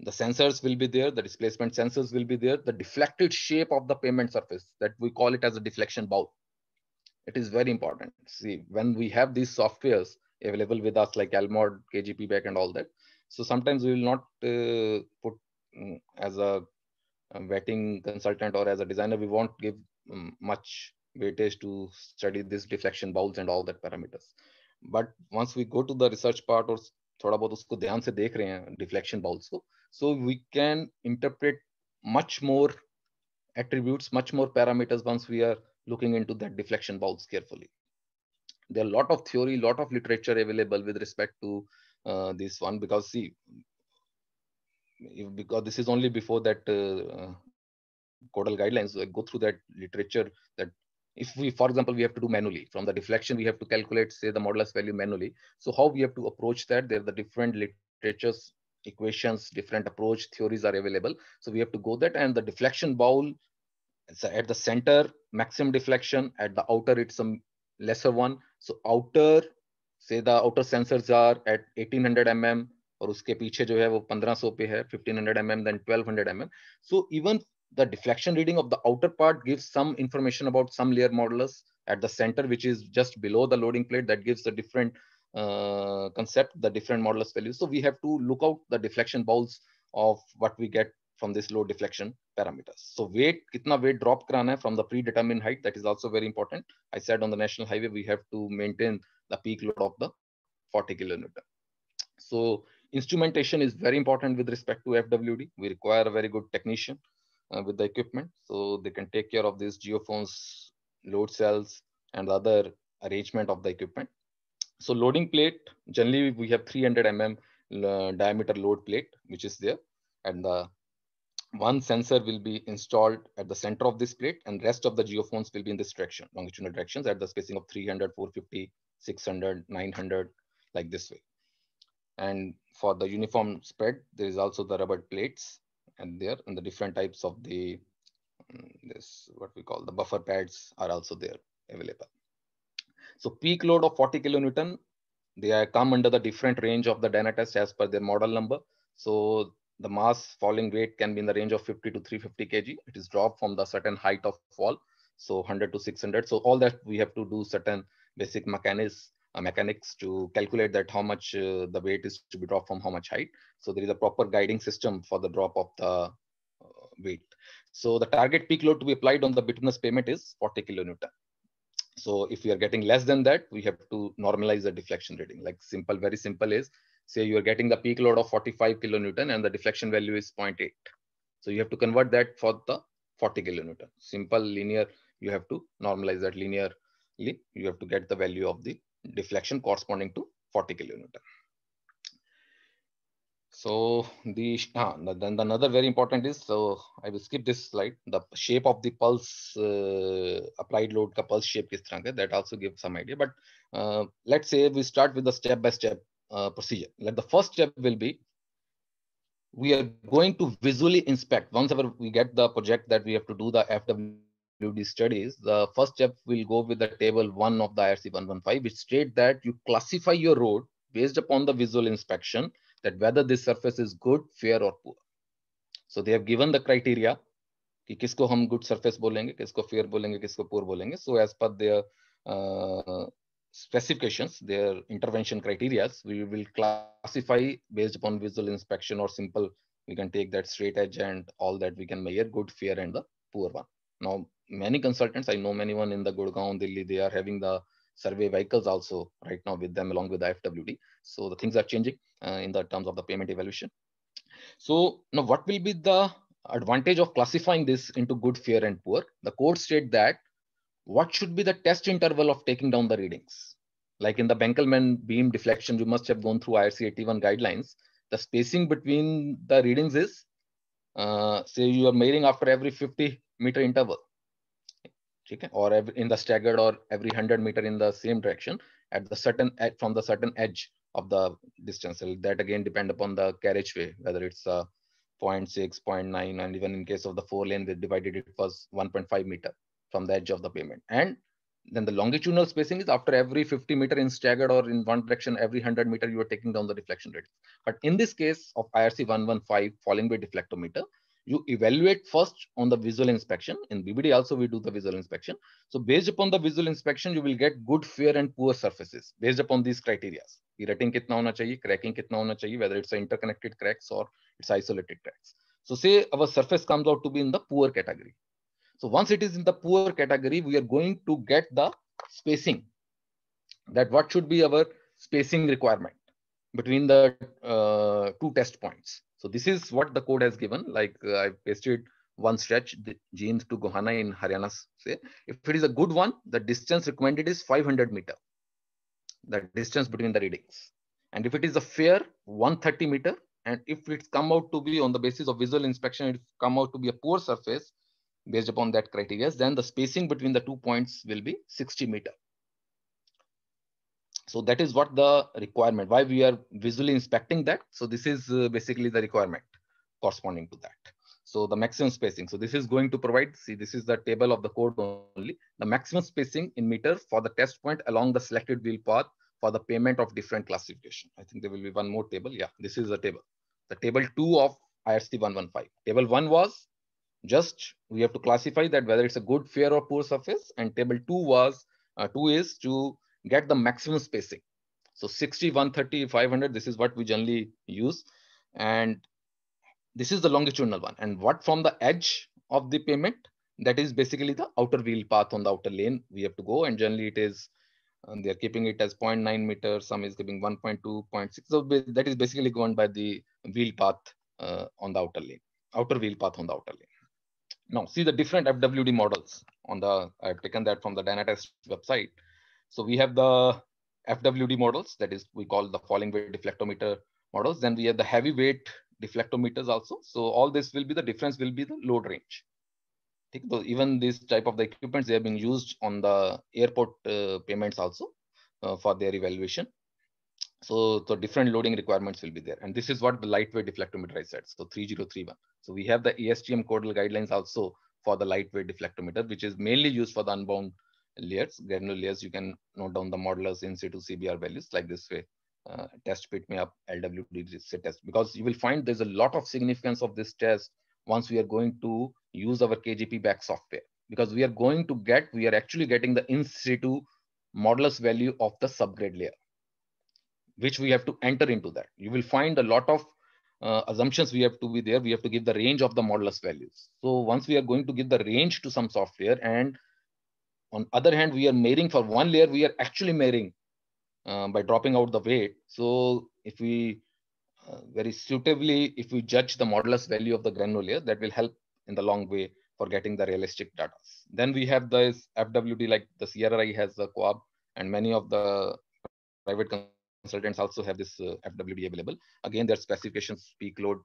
The sensors will be there, the displacement sensors will be there, the deflected shape of the pavement surface that we call it as a deflection bow. It is very important. See, when we have these softwares available with us like Almod, KGP back and all that. So sometimes we will not uh, put um, as a um, vetting consultant or as a designer, we won't give um, much weightage to study these deflection bowls and all that parameters. But once we go to the research part or thought about उसको ध्यान से देख रहे हैं deflection bowls को so we can interpret much attributes, much more parameters once we are looking into that deflection bowls carefully. There are a lot of theory, lot of literature available with respect to uh, this one because see, if, because this is only before that uh, uh codal guidelines, so I go through that literature, that if we, for example, we have to do manually from the deflection, we have to calculate, say, the modulus value manually. So how we have to approach that? There are the different literatures, equations, different approach theories are available. So we have to go that and the deflection bowl so at the center, maximum deflection at the outer, it's some lesser one. So outer, say the outer sensors are at 1800 mm और उसके पीछे जो है वो 1500 पे है 1500 mm then 1200 mm so even the deflection reading of the outer part gives some information about some layer modulus at the center, which is just below the loading plate that gives the different uh, concept, the different modulus values. So we have to look out the deflection balls of what we get from this load deflection parameters. So weight, kitna weight drop karana hai from the predetermined height, that is also very important. I said on the national highway, we have to maintain the peak load of the 40 kilonewton. So instrumentation is very important with respect to FWD. We require a very good technician uh, with the equipment. So they can take care of these geophones, load cells, and other arrangement of the equipment. So loading plate, generally we have 300 mm uh, diameter load plate, which is there. And the one sensor will be installed at the center of this plate and rest of the geophones will be in this direction, longitudinal directions at the spacing of 300, 450, 600, 900, like this way. And for the uniform spread, there is also the rubber plates and there and the different types of the mm, this what we call the buffer pads are also there available. So peak load of 40 kilonewton, they come under the different range of the Dynatest as per their model number. So the mass falling weight can be in the range of 50 to 350 kg. It is dropped from the certain height of fall, so 100 to 600. So all that we have to do certain basic mechanisms uh, mechanics to calculate that how much uh, the weight is to be dropped from how much height. So there is a proper guiding system for the drop of the uh, weight. So the target peak load to be applied on the bituminous pavement is 40 kilonewton. So if we are getting less than that, we have to normalize the deflection rating. Like simple, very simple is, say you are getting the peak load of 45 kilonewton and the deflection value is 0.8. So you have to convert that for the 40 kilonewton. Simple linear, you have to normalize that linearly. You have to get the value of the deflection corresponding to 40 kilonewton. So the ah, then another very important is so I will skip this slide. The shape of the pulse uh, applied load ka pulse shape is तरह that also gives some idea. But uh, let's say we start with the step by step uh, procedure. Like the first step will be we are going to visually inspect once ever we get the project that we have to do the FW DWD studies, the first step will go with the table one of the IRC 115, which state that you classify your road based upon the visual inspection that whether this surface is good, fair or poor. So they have given the criteria कि किसको good surface surface बोलेंगे fair fair बोलेंगे poor poor So as per their their uh, specifications, their intervention criteria, we will classify based upon visual inspection or simple, we can take that straight edge and all that we can measure good, fair, and the poor one. Now, many consultants i know many one in the gurgaon delhi they are having the survey vehicles also right now with them along with the fwd so the things are changing uh, in the terms of the payment evaluation so now what will be the advantage of classifying this into good fair and poor the court state that what should be the test interval of taking down the readings like in the Benkelman beam deflection you must have gone through IRC 81 guidelines the spacing between the readings is uh, say you are measuring after every 50 meter interval okay or every, in the staggered or every 100 meter in the same direction at the certain at, from the certain edge of the distance that again depend upon the carriageway whether it's 0.6 0.9 and even in case of the four lane they divided it was 1.5 meter from the edge of the pavement and then the longitudinal spacing is after every 50 meter in staggered or in one direction every 100 meter you are taking down the reflection rate but in this case of irc 115 falling by deflectometer you evaluate first on the visual inspection. In BBD also, we do the visual inspection. So based upon the visual inspection, you will get good, fair and poor surfaces based upon these criteria. Rating kitna hona chahiye, cracking kitna hona chahiye, whether it's interconnected cracks or it's isolated cracks. So say our surface comes out to be in the poor category. So once it is in the poor category, we are going to get the spacing that what should be our spacing requirement between the uh, two test points. So this is what the code has given. Like uh, I pasted one stretch, the genes to Gohana in Haryana. Say, if it is a good one, the distance recommended is 500 meter, the distance between the readings. And if it is a fair, 130 meter. And if it's come out to be on the basis of visual inspection, it's come out to be a poor surface based upon that criteria, then the spacing between the two points will be 60 meter. So that is what the requirement, why we are visually inspecting that. So this is uh, basically the requirement corresponding to that. So the maximum spacing. So this is going to provide, see, this is the table of the code only. The maximum spacing in meters for the test point along the selected wheel path for the payment of different classification. I think there will be one more table. Yeah, this is the table. The table two of IRC 115. Table one was just, we have to classify that whether it's a good, fair or poor surface. And table two was, uh, two is to get the maximum spacing. So 60, 130, 500, this is what we generally use. And this is the longitudinal one. And what from the edge of the pavement, that is basically the outer wheel path on the outer lane we have to go. And generally it is, they are keeping it as 0.9 meters, some is giving one point two, point six. So that is basically governed by the wheel path uh, on the outer lane, outer wheel path on the outer lane. Now see the different FWD models on the, I've taken that from the Dynatest website. So we have the FWD models, that is, we call the falling weight deflectometer models. Then we have the heavy weight deflectometers also. So all this will be the difference will be the load range. So even this type of the equipments, they have been used on the airport uh, payments also uh, for their evaluation. So, so different loading requirements will be there. And this is what the lightweight deflectometer I said, so 3031. So we have the ASTM codal guidelines also for the lightweight deflectometer, which is mainly used for the unbound layers, granular layers, you can note down the modulus in situ CBR values like this way. Uh, test pit me up LWD test because you will find there's a lot of significance of this test once we are going to use our KGP back software because we are going to get, we are actually getting the in situ modulus value of the subgrade layer, which we have to enter into that. You will find a lot of uh, assumptions we have to be there. We have to give the range of the modulus values. So once we are going to give the range to some software and on other hand, we are marrying for one layer, we are actually marrying uh, by dropping out the weight. So if we uh, very suitably, if we judge the modulus value of the granular, that will help in the long way for getting the realistic data. Then we have this FWD, like the CRRI has the co and many of the private consultants also have this uh, FWD available. Again, their specifications, peak load,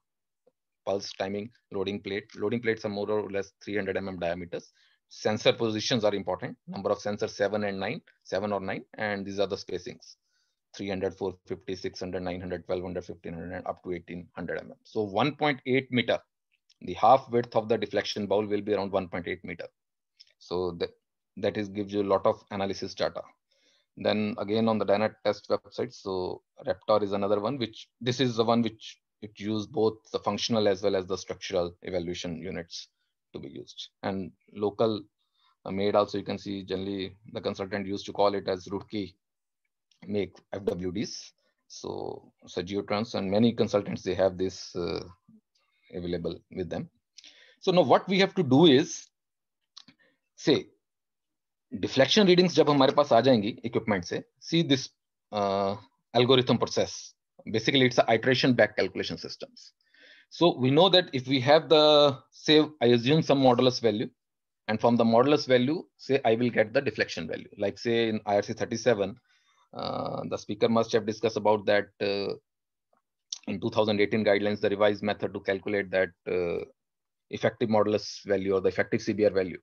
pulse timing, loading plate. Loading plates are more or less 300 mm diameters sensor positions are important. Number of sensors seven and nine, seven or nine, and these are the spacings. 300, 450, 600, 900, 1200, 1500, and up to 1800 mm. So 1.8 meter, the half width of the deflection bowl will be around 1.8 meter. So that that is gives you a lot of analysis data. Then again on the Dynet test website, so Raptor is another one, which this is the one which it used both the functional as well as the structural evaluation units to be used. And local uh, made also, you can see generally the consultant used to call it as rootkey make FWDs. So, so GeoTrans and many consultants, they have this uh, available with them. So now what we have to do is say deflection readings. जब हमारे पास आ जाएंगी equipment से सी uh, algorithm process. Basically, it's it's iteration back calculation systems. So we know that if we have the, say, I assume some modulus value, and from the modulus value, say, I will get the deflection value. Like say in IRC 37, uh, the speaker must have discussed about that uh, in 2018 guidelines, the revised method to calculate that uh, effective modulus value or the effective CBR value.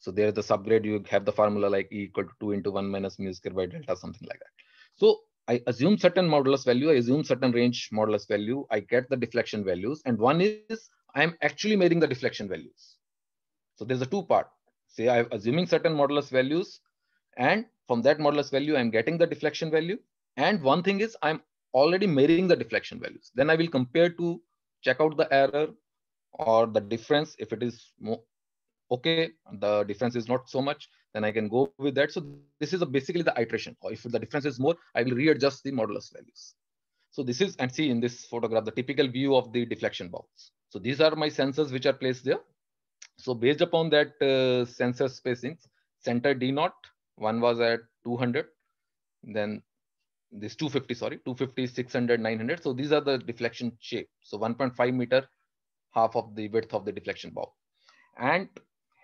So there the subgrade, you have the formula like E equal to 2 into 1 minus mu square by delta, something like that. So I assume certain modulus value, I assume certain range modulus value, I get the deflection values. And one is I'm actually measuring the deflection values. So there's a two part. Say I'm assuming certain modulus values and from that modulus value, I'm getting the deflection value. And one thing is I'm already measuring the deflection values. Then I will compare to check out the error or the difference. If it is okay, the difference is not so much then I can go with that. So this is basically the iteration. Or if the difference is more, I will readjust the modulus values. So this is, and see in this photograph, the typical view of the deflection box. So these are my sensors which are placed there. So based upon that uh, sensor spacing, center D naught, one was at 200, then this 250, sorry, 250, 600, 900. So these are the deflection shape. So 1.5 meter, half of the width of the deflection box. And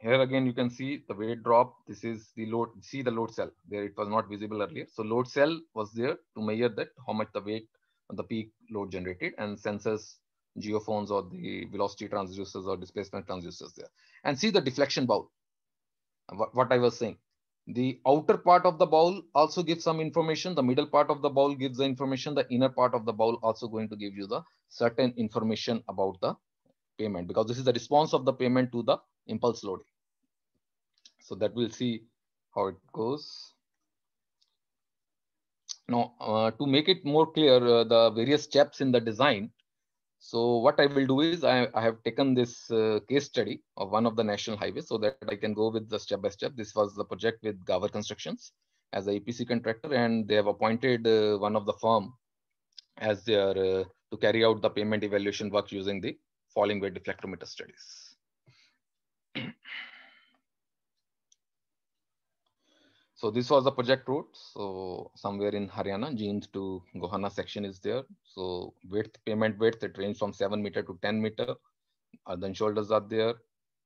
here again, you can see the weight drop. This is the load, see the load cell there. It was not visible earlier. So load cell was there to measure that how much the weight the peak load generated and sensors, geophones or the velocity transducers or displacement transducers there. And see the deflection bowl, what, what I was saying. The outer part of the bowl also gives some information. The middle part of the bowl gives the information. The inner part of the bowl also going to give you the certain information about the payment because this is the response of the payment to the impulse loading. So that we'll see how it goes. Now, uh, to make it more clear, uh, the various steps in the design. So what I will do is I, I have taken this uh, case study of one of the national highways so that I can go with the step by step. This was the project with Gower Constructions as a EPC contractor, and they have appointed uh, one of the firm as their uh, to carry out the payment evaluation work using the falling weight deflectometer studies. So this was the project route. So somewhere in Haryana, Jeans to Gohana section is there. So width, payment width, it ranges from 7 meter to 10 meter. Uh, then shoulders are there.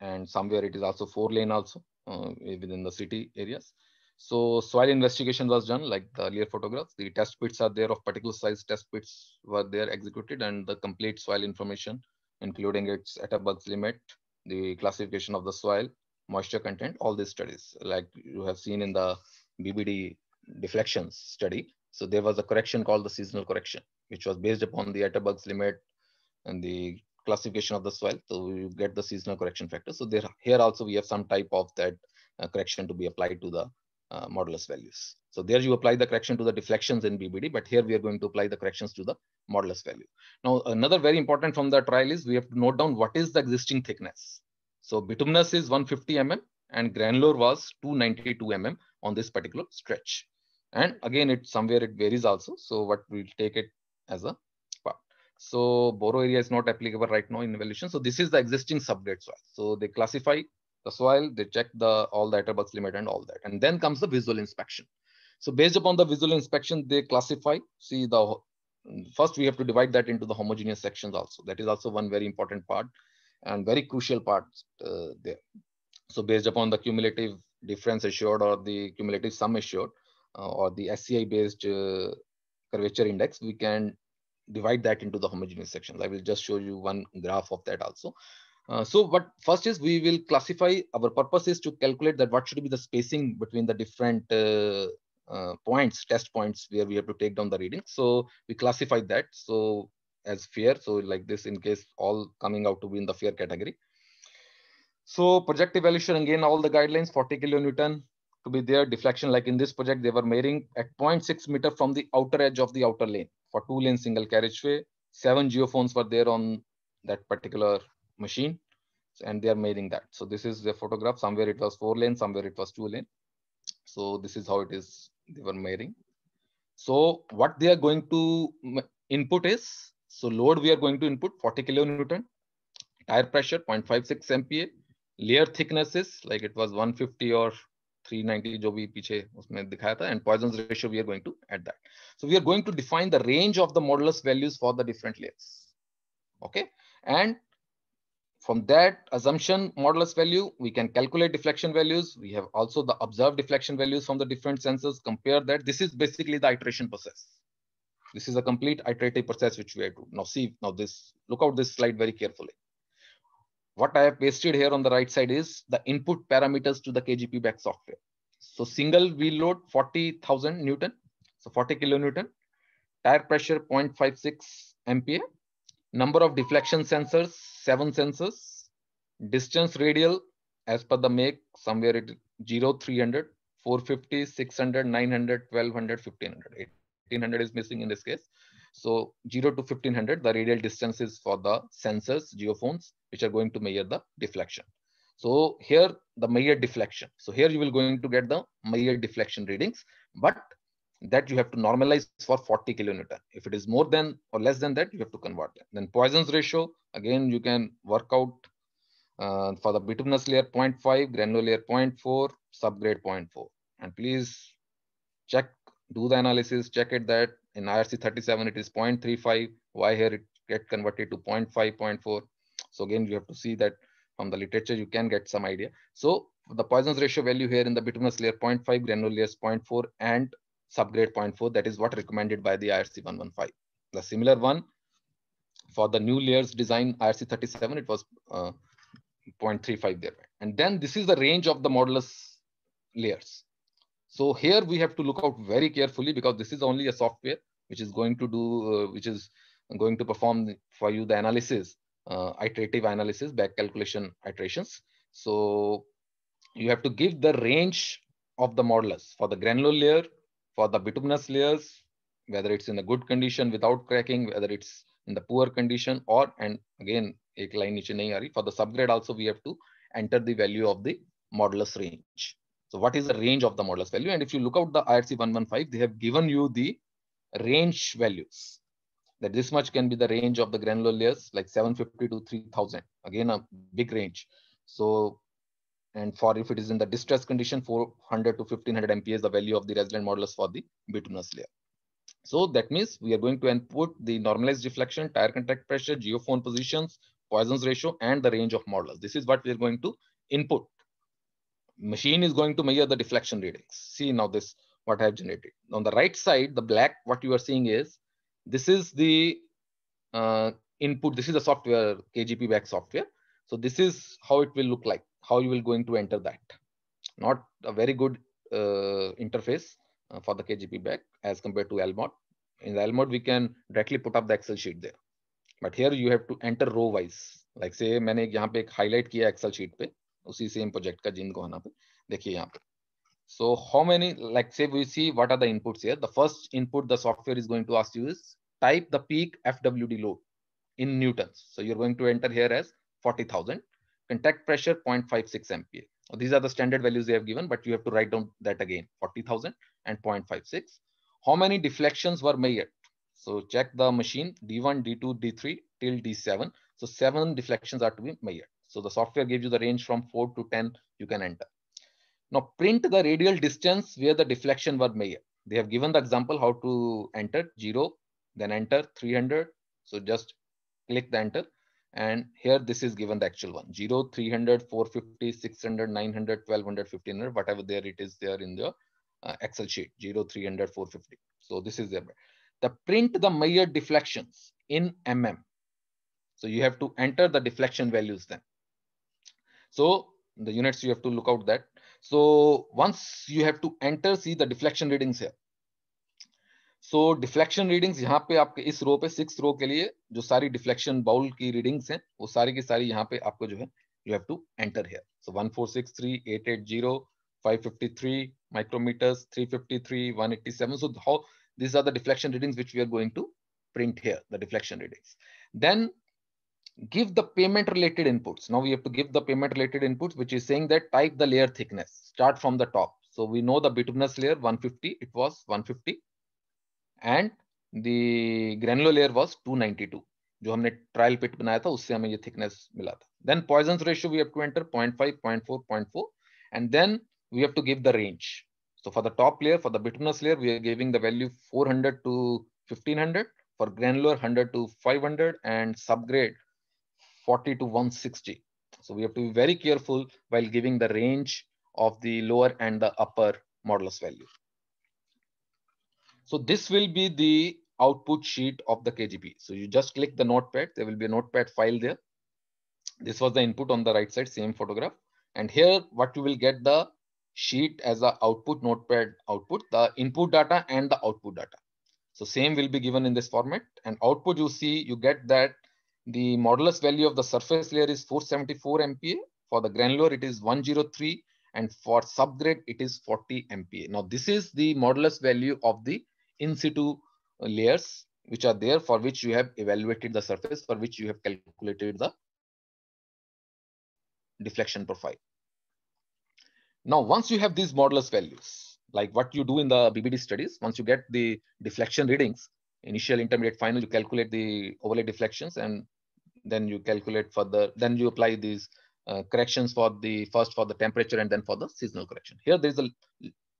And somewhere it is also four lane also uh, within the city areas. So soil investigation was done like the earlier photographs. The test pits are there of particular size test pits were there executed and the complete soil information, including its at a bugs limit, the classification of the soil, moisture content, all these studies, like you have seen in the BBD deflections study. So there was a correction called the seasonal correction, which was based upon the Atterberg's limit and the classification of the soil. So you get the seasonal correction factor. So there, here also we have some type of that uh, correction to be applied to the uh, modulus values. So there you apply the correction to the deflections in BBD, but here we are going to apply the corrections to the modulus value. Now, another very important from the trial is we have to note down what is the existing thickness. So bituminous is 150 mm and granular was 292 mm on this particular stretch. And again, it somewhere it varies also. So what we'll take it as a part. So borrow area is not applicable right now in evaluation. So this is the existing subgrade soil. So they classify the soil, they check the all the Atterbucks limit and all that. And then comes the visual inspection. So based upon the visual inspection, they classify, see the first we have to divide that into the homogeneous sections also. That is also one very important part and very crucial part uh, there. So based upon the cumulative difference assured or the cumulative sum assured uh, or the SCI based uh, curvature index, we can divide that into the homogeneous sections. I will just show you one graph of that also. Uh, so what first is we will classify our purpose is to calculate that what should be the spacing between the different uh, uh, points, test points where we have to take down the reading. So we classify that. So as fear, So like this, in case all coming out to be in the fear category. So project evaluation, again, all the guidelines, 40 kilonewton to be there. Deflection, like in this project, they were measuring at 0.6 meter from the outer edge of the outer lane for two lane single carriageway. Seven geophones were there on that particular machine and they are measuring that. So this is the photograph. Somewhere it was four lane, somewhere it was two lane. So this is how it is they were measuring. So what they are going to input is so load we are going to input 40 kilonewton, tire pressure 0.56 MPa, layer thickness is like it was 150 or 390 जो भी पीछे उसमें दिखाया था and Poisson's ratio we are going to add that. So we are going to define the range of the modulus values for the different layers. Okay, and from that assumption modulus value, we can calculate deflection values. We have also the observed deflection values from the different sensors, compare that. This is basically the iteration process. This is a complete iterative process which we have to Now see, now this, look out this slide very carefully. What I have pasted here on the right side is the input parameters to the KGP back software. So single wheel load 40,000 Newton, so 40 kilonewton, tire pressure 0.56 MPa, number of deflection sensors, seven sensors, distance radial as per the make, somewhere it 0, 300, 450, 600, 900, 1200, 1500, 1500 is missing in this case. So 0 to 1500, the radial distance is for the sensors, geophones, which are going to measure the deflection. So here the Meyer deflection. So here you will going to get the Meyer deflection readings, but that you have to normalize for 40 kilonewton. If it is more than or less than that, you have to convert Then Poisson's ratio, again, you can work out uh, for the bituminous layer 0.5, granular layer 0.4, subgrade 0.4. And please check do the analysis, check it that in IRC 37, it is 0.35. Why here it get converted to 0.5, 0.4. So again, you have to see that from the literature, you can get some idea. So the poisons ratio value here in the bituminous layer 0.5, granular layers 0.4 and subgrade 0.4. That is what recommended by the IRC 115. The similar one for the new layers design IRC 37, it was uh, 0.35 there. And then this is the range of the modulus layers. So here we have to look out very carefully because this is only a software which is going to do, uh, which is going to perform for you the analysis, uh, iterative analysis, back calculation iterations. So you have to give the range of the modulus for the granular layer, for the bituminous layers, whether it's in a good condition without cracking, whether it's in the poor condition or, and again, for the subgrade also we have to enter the value of the modulus range. So what is the range of the modulus value? And if you look out the IRC 115, they have given you the range values. That this much can be the range of the granular layers, like 750 to 3000. Again, a big range. So, and for if it is in the distress condition, 400 to 1500 MPa is the value of the resident modulus for the bituminous layer. So that means we are going to input the normalized deflection, tire contact pressure, geophone positions, Poisson's ratio, and the range of modulus. This is what we are going to input machine is going to measure the deflection readings. See now this, what I have generated. On the right side, the black, what you are seeing is, this is the uh, input. This is the software, KGP back software. So this is how it will look like, how you will going to enter that. Not a very good uh, interface uh, for the KGP back as compared to LMOD. In the LMOD, we can directly put up the Excel sheet there. But here you have to enter row wise. Like say, I have highlighted highlight Excel sheet उसी same project का जिनको होना पे देखिए यहाँ पे so how many like say we see what are the inputs here the first input the software is going to ask you is type the peak fwd load in newtons so you're going to enter here as 40000 contact pressure 0.56 mpa so these are the standard values they have given but you have to write down that again 40000 and 0.56 how many deflections were made? so check the machine d1 d2 d3 till d7 so seven deflections are to be measured so the software gives you the range from 4 to 10 you can enter. Now print the radial distance where the deflection were made. They have given the example how to enter 0, then enter 300. So just click the enter. And here this is given the actual one 0, 300, 450, 600, 900, 1200, 1500, whatever there it is there in the uh, Excel sheet 0, 300, 450. So this is there. The print the measured deflections in mm. So you have to enter the deflection values then. So the units you have to look out that. So once you have to enter, see the deflection readings here. So deflection readings यहाँ पे आपके इस रो पे six row के लिए जो सारी deflection bowl की रीडिंग्स हैं वो सारी की सारी यहाँ पे आपको जो है you have to enter here so one four six three eight eight zero five fifty three micrometres three fifty three one eighty seven so how this are the deflection readings which we are going to print here the deflection readings then give the payment related inputs. Now we have to give the payment related inputs, which is saying that type the layer thickness, start from the top. So we know the bituminous layer 150, it was 150 and the granular layer was 292. जो हमने trial पिट बनाया था उससे हमें ये ratio मिला था to enter ratio we have to enter 0.5 0.4 0.4 and then we have to give the range so for the top layer for the bituminous layer we are giving the value 400 to 1500 for granular 100 to 500 and subgrade 140 to 160. So we have to be very careful while giving the range of the lower and the upper modulus value. So this will be the output sheet of the KGB. So you just click the notepad. There will be a notepad file there. This was the input on the right side, same photograph. And here what you will get the sheet as a output notepad output, the input data and the output data. So same will be given in this format and output you see, you get that the modulus value of the surface layer is 474 MPa. For the granular, it is 103. And for subgrade, it is 40 MPa. Now, this is the modulus value of the in situ uh, layers which are there for which you have evaluated the surface, for which you have calculated the deflection profile. Now, once you have these modulus values, like what you do in the BBD studies, once you get the deflection readings, initial intermediate final, you calculate the overlay deflections and then you calculate further, then you apply these uh, corrections for the first for the temperature and then for the seasonal correction. Here there is a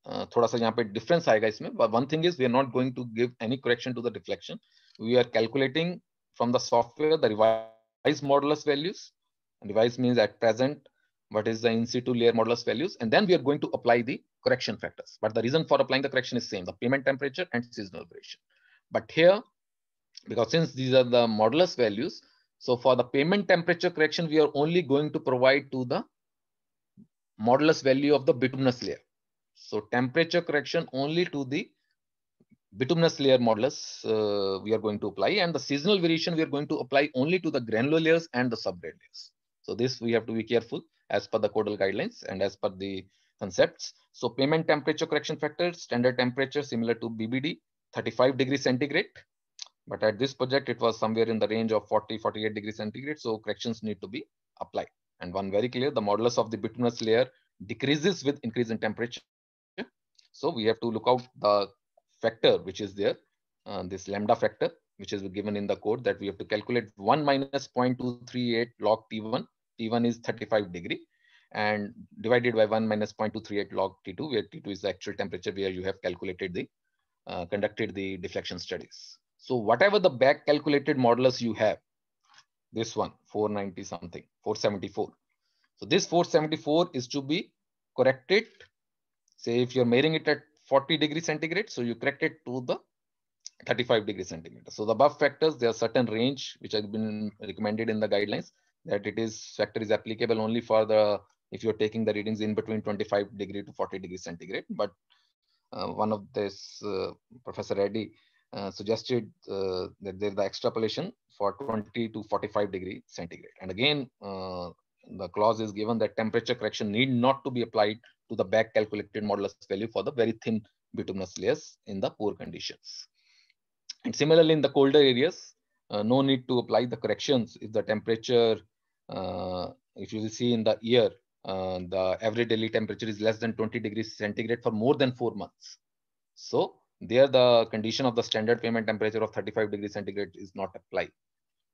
uh, थोड़ा सा यहाँ but one thing is we are not going to give any correction to the deflection. We are calculating from the software the revised modulus values. Revised means at present what is the in situ layer modulus values and then we are going to apply the correction factors. But the reason for applying the correction is same the payment temperature and seasonal variation. But here, because since these are the modulus values, so for the payment temperature correction, we are only going to provide to the modulus value of the bituminous layer. So temperature correction only to the bituminous layer modulus uh, we are going to apply and the seasonal variation we are going to apply only to the granular layers and the subgrade layers. So this we have to be careful as per the codal guidelines and as per the concepts. So payment temperature correction factor, standard temperature similar to BBD, 35 degrees centigrade. But at this project, it was somewhere in the range of 40, 48 degrees centigrade. So corrections need to be applied. And one very clear, the modulus of the bituminous layer decreases with increase in temperature. So we have to look out the factor which is there, uh, this lambda factor, which is given in the code that we have to calculate 1 minus 0.238 log T1. T1 is 35 degree and divided by 1 minus 0.238 log T2, where T2 is the actual temperature where you have calculated the uh, conducted the deflection studies. So whatever the back calculated modulus you have, this one, 490 something, 474. So this 474 is to be corrected. Say if you're measuring it at 40 degree centigrade, so you correct it to the 35 degree centigrade. So the above factors, there are certain range which have been recommended in the guidelines that it is factor is applicable only for the if you're taking the readings in between 25 degree to 40 degree centigrade. But uh, one of this uh, Professor Reddy uh, suggested that there's the extrapolation for 20 to 45 degree centigrade. And again, the clause is given that temperature correction need not to be applied to the back calculated modulus value for the very thin bituminous layers in the poor conditions. And similarly, in the colder areas, uh, no need to apply the corrections if the temperature, uh, if you see in the year, uh, the average daily temperature is less than 20 degrees centigrade for more than four months. So there the condition of the standard payment temperature of 35 degrees centigrade is not apply,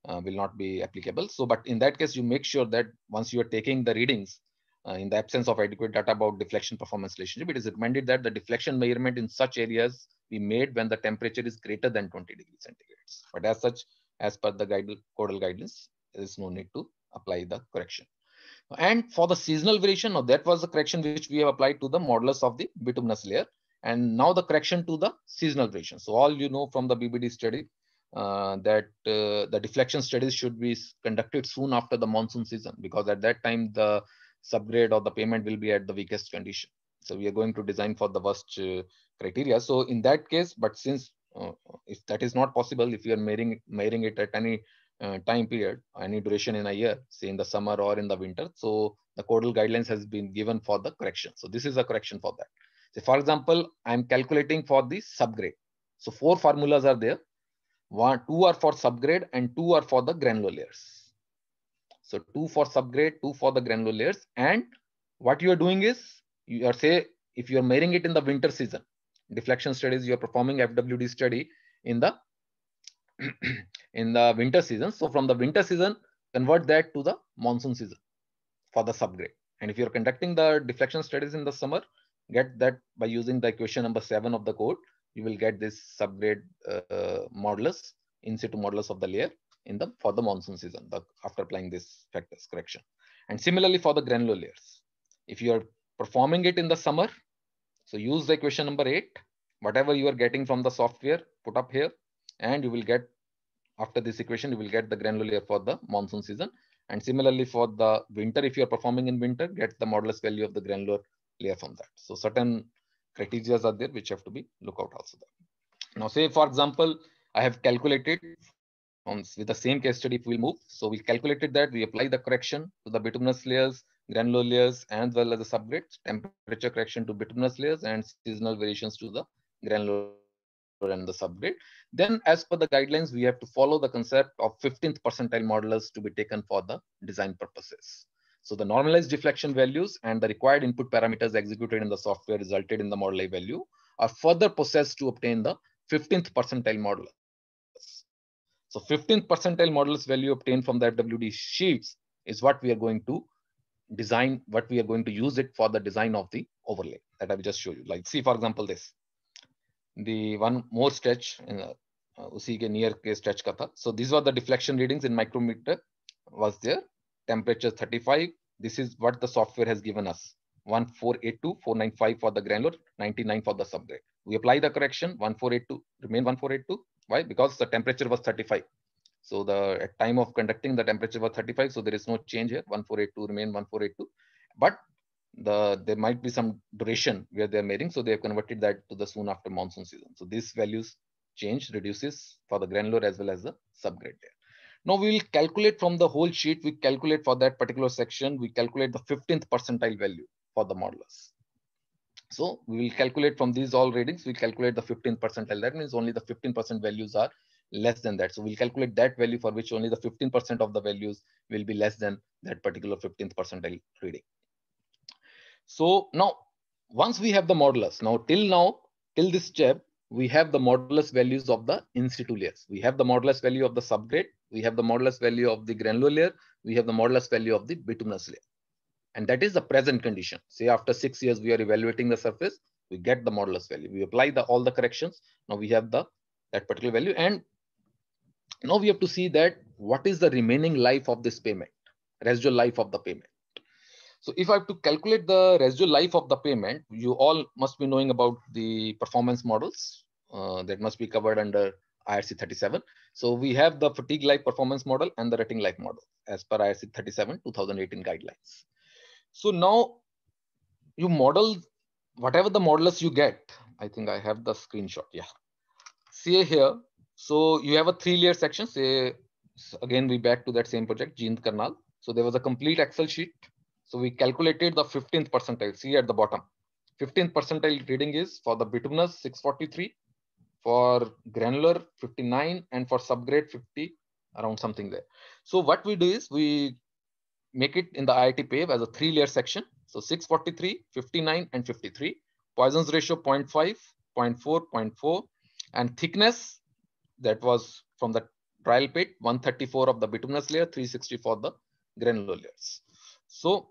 uh, will not be applicable. So, but in that case, you make sure that once you are taking the readings, uh, in the absence of adequate data about deflection performance relationship, it is recommended that the deflection measurement in such areas be made when the temperature is greater than 20 degrees centigrade. But as such, as per the guide, codal guidance, there is no need to apply the correction. And for the seasonal variation, now that was the correction which we have applied to the modulus of the bituminous layer. And now the correction to the seasonal variation. So all you know from the BBD study uh, that uh, the deflection studies should be conducted soon after the monsoon season because at that time the subgrade or the payment will be at the weakest condition. So we are going to design for the worst uh, criteria. So in that case, but since uh, if that is not possible, if you are measuring, measuring it at any uh, time period, any duration in a year, say in the summer or in the winter. So the codal guidelines has been given for the correction. So this is a correction for that. So for example, I'm calculating for the subgrade. So four formulas are there. One, two are for subgrade and two are for the granular layers. So two for subgrade, two for the granular layers. And what you are doing is you are say, if you are measuring it in the winter season, deflection studies, you are performing FWD study in the in the winter season. So from the winter season, convert that to the monsoon season for the subgrade. And if you're conducting the deflection studies in the summer, get that by using the equation number seven of the code. You will get this subgrade uh, modulus, in situ modulus of the layer in the for the monsoon season the, after applying this factors correction. And similarly for the granular layers, if you are performing it in the summer, so use the equation number eight. Whatever you are getting from the software, put up here and you will get after this equation you will get the granular layer for the monsoon season and similarly for the winter if you are performing in winter get the modulus value of the granular layer from that so certain criteria are there which have to be look out also there. now say for example i have calculated on with the same case study if we move so we calculated that we apply the correction to the bituminous layers granular layers as well as the subgrades temperature correction to bituminous layers and seasonal variations to the granular and the subgrade. Then as per the guidelines, we have to follow the concept of 15th percentile modulus to be taken for the design purposes. So the normalized deflection values and the required input parameters executed in the software resulted in the model value are further processed to obtain the 15th percentile modulus. So 15th percentile modulus value obtained from the FWD sheets is what we are going to design, what we are going to use it for the design of the overlay that I just show you. Like see, for example, this the one more stretch in the uh, near case stretch katha. so these were the deflection readings in micrometer was there temperature 35 this is what the software has given us 1482 495 for the granular 99 for the subgrade we apply the correction 1482 remain 1482 why because the temperature was 35 so the at time of conducting the temperature was 35 so there is no change here 1482 remain 1482 but the there might be some duration where they're mating, so they have converted that to the soon after monsoon season. So these values change reduces for the granular as well as the subgrade there. Now we will calculate from the whole sheet, we calculate for that particular section, we calculate the 15th percentile value for the modulus. So we will calculate from these all readings, we calculate the 15th percentile. That means only the 15% values are less than that. So we'll calculate that value for which only the 15% of the values will be less than that particular 15th percentile reading. So now, once we have the modulus, now till now, till this step, we have the modulus values of the in situ layers. We have the modulus value of the subgrade. We have the modulus value of the granular layer. We have the modulus value of the bituminous layer. And that is the present condition. Say after six years, we are evaluating the surface. We get the modulus value. We apply the all the corrections. Now we have the that particular value. And now we have to see that what is the remaining life of this payment, residual life of the payment. So if I have to calculate the residual life of the payment, you all must be knowing about the performance models uh, that must be covered under IRC 37. So we have the fatigue life performance model and the rating life model as per IRC 37 2018 guidelines. So now you model whatever the modulus you get. I think I have the screenshot. Yeah. See here. So you have a three layer section. Say again, we back to that same project, Jean Karnal. So there was a complete Excel sheet so we calculated the 15th percentile, see at the bottom. 15th percentile reading is for the bituminous 643, for granular 59, and for subgrade 50, around something there. So what we do is we make it in the IIT PAVE as a three layer section. So 643, 59, and 53. Poisons ratio 0 0.5, 0 0.4, 0 0.4. And thickness, that was from the trial pit, 134 of the bituminous layer, 360 for the granular layers. So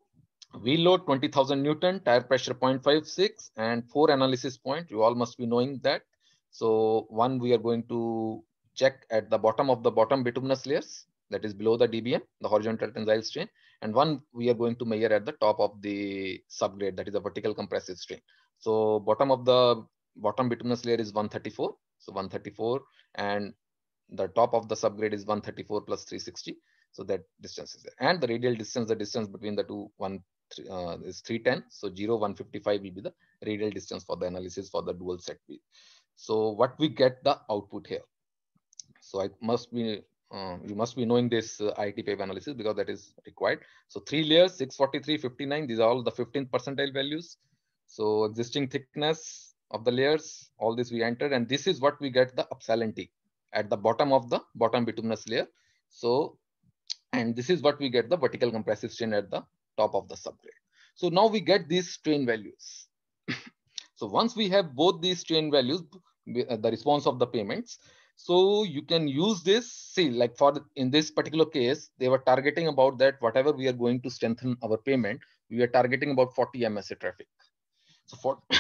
Wheel load 20,000 Newton, tire pressure 0.56 and four analysis point. You all must be knowing that. So one, we are going to check at the bottom of the bottom bituminous layers that is below the DBM, the horizontal tensile strain. And one, we are going to measure at the top of the subgrade that is a vertical compressive strain. So bottom of the bottom bituminous layer is 134. So 134 and the top of the subgrade is 134 plus 360. So that distance is there. And the radial distance, the distance between the two, one uh, is 310. So 0, 155 will be the radial distance for the analysis for the dual set B. So what we get the output here. So I must be uh, you must be knowing this uh, IT paper analysis because that is required. So three layers, 643, 59, these are all the 15th percentile values. So existing thickness of the layers, all this we entered, and this is what we get the epsilon T at the bottom of the bottom bituminous layer. So, and this is what we get the vertical compressive strain at the top of the subgrade. So now we get these strain values. [laughs] so once we have both these strain values, uh, the response of the payments, so you can use this, see like for in this particular case, they were targeting about that whatever we are going to strengthen our payment, we are targeting about 40 MSA traffic. So, for, [coughs]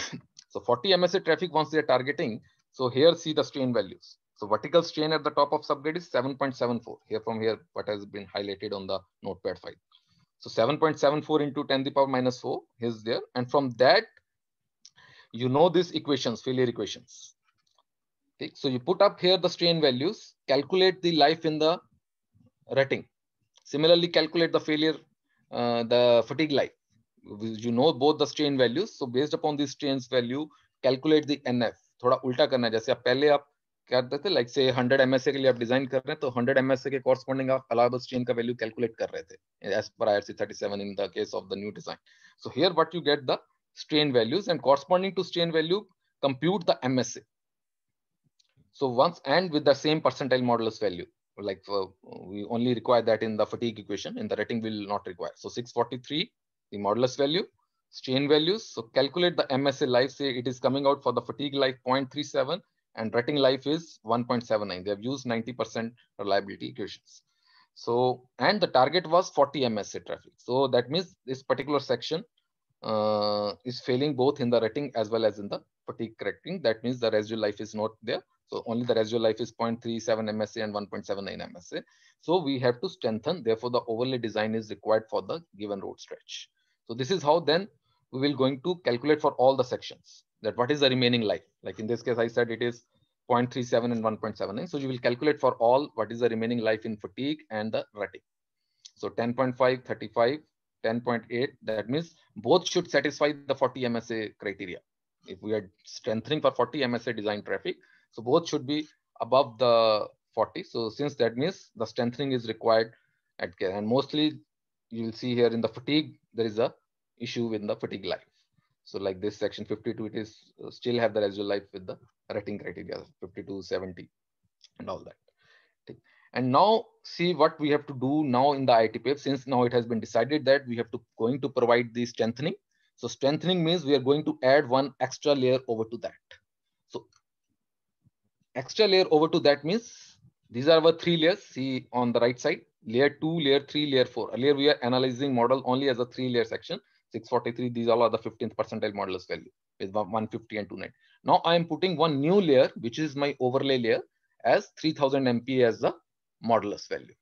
so 40 MSA traffic once they are targeting, so here see the strain values. So vertical strain at the top of subgrade is 7.74 here from here, what has been highlighted on the notepad file. So 7.74 into 10 to the power minus 4 is there. And from that, you know these equations, failure equations. Okay, so you put up here the strain values, calculate the life in the rutting. Similarly, calculate the failure, uh, the fatigue life. You know both the strain values. So based upon these strains value, calculate the NF. थोड़ा उल्टा करना है जैसे आप पहले करते थे like से हंड्रेड एम के लिए आप डिजाइन कर रहे हैं तो हंड्रेड एम के कॉरस्पॉन्डिंग आप अलाबल स्ट्रेन का वैल्यू कैलकुलेट कर रहे थे as per I C thirty seven in the case of the new design so here what you get the strain values and corresponding to strain value compute the M S so once and with the same percentile model value like we only require that in the fatigue equation in the rating will not require so six forty three the modulus value strain values so calculate the msa life say it is coming out for the fatigue life and rating life is 1.79. They have used 90% reliability equations. So, and the target was 40 MSA traffic. So that means this particular section uh, is failing both in the rating as well as in the fatigue correcting. That means the residual life is not there. So only the residual life is 0.37 MSA and 1.79 MSA. So we have to strengthen. Therefore, the overlay design is required for the given road stretch. So this is how then we will going to calculate for all the sections that what is the remaining life. Like in this case, I said it is 0.37 and 1.79. So you will calculate for all what is the remaining life in fatigue and the rutting. So 10.5, 35, 10.8, that means both should satisfy the 40 MSA criteria. If we are strengthening for 40 MSA design traffic, so both should be above the 40. So since that means the strengthening is required at care and mostly you will see here in the fatigue, there is a issue in the fatigue life. So like this section 52, it is uh, still have the residual life with the rating criteria 52, 70 and all that. And now see what we have to do now in the ITPF since now it has been decided that we have to going to provide the strengthening. So strengthening means we are going to add one extra layer over to that. So extra layer over to that means these are our three layers see on the right side layer two layer three layer four earlier we are analyzing model only as a three layer section 643, these all are the 15th percentile modulus value with 150 and 290. Now I am putting one new layer, which is my overlay layer as 3000 MPa as the modulus value.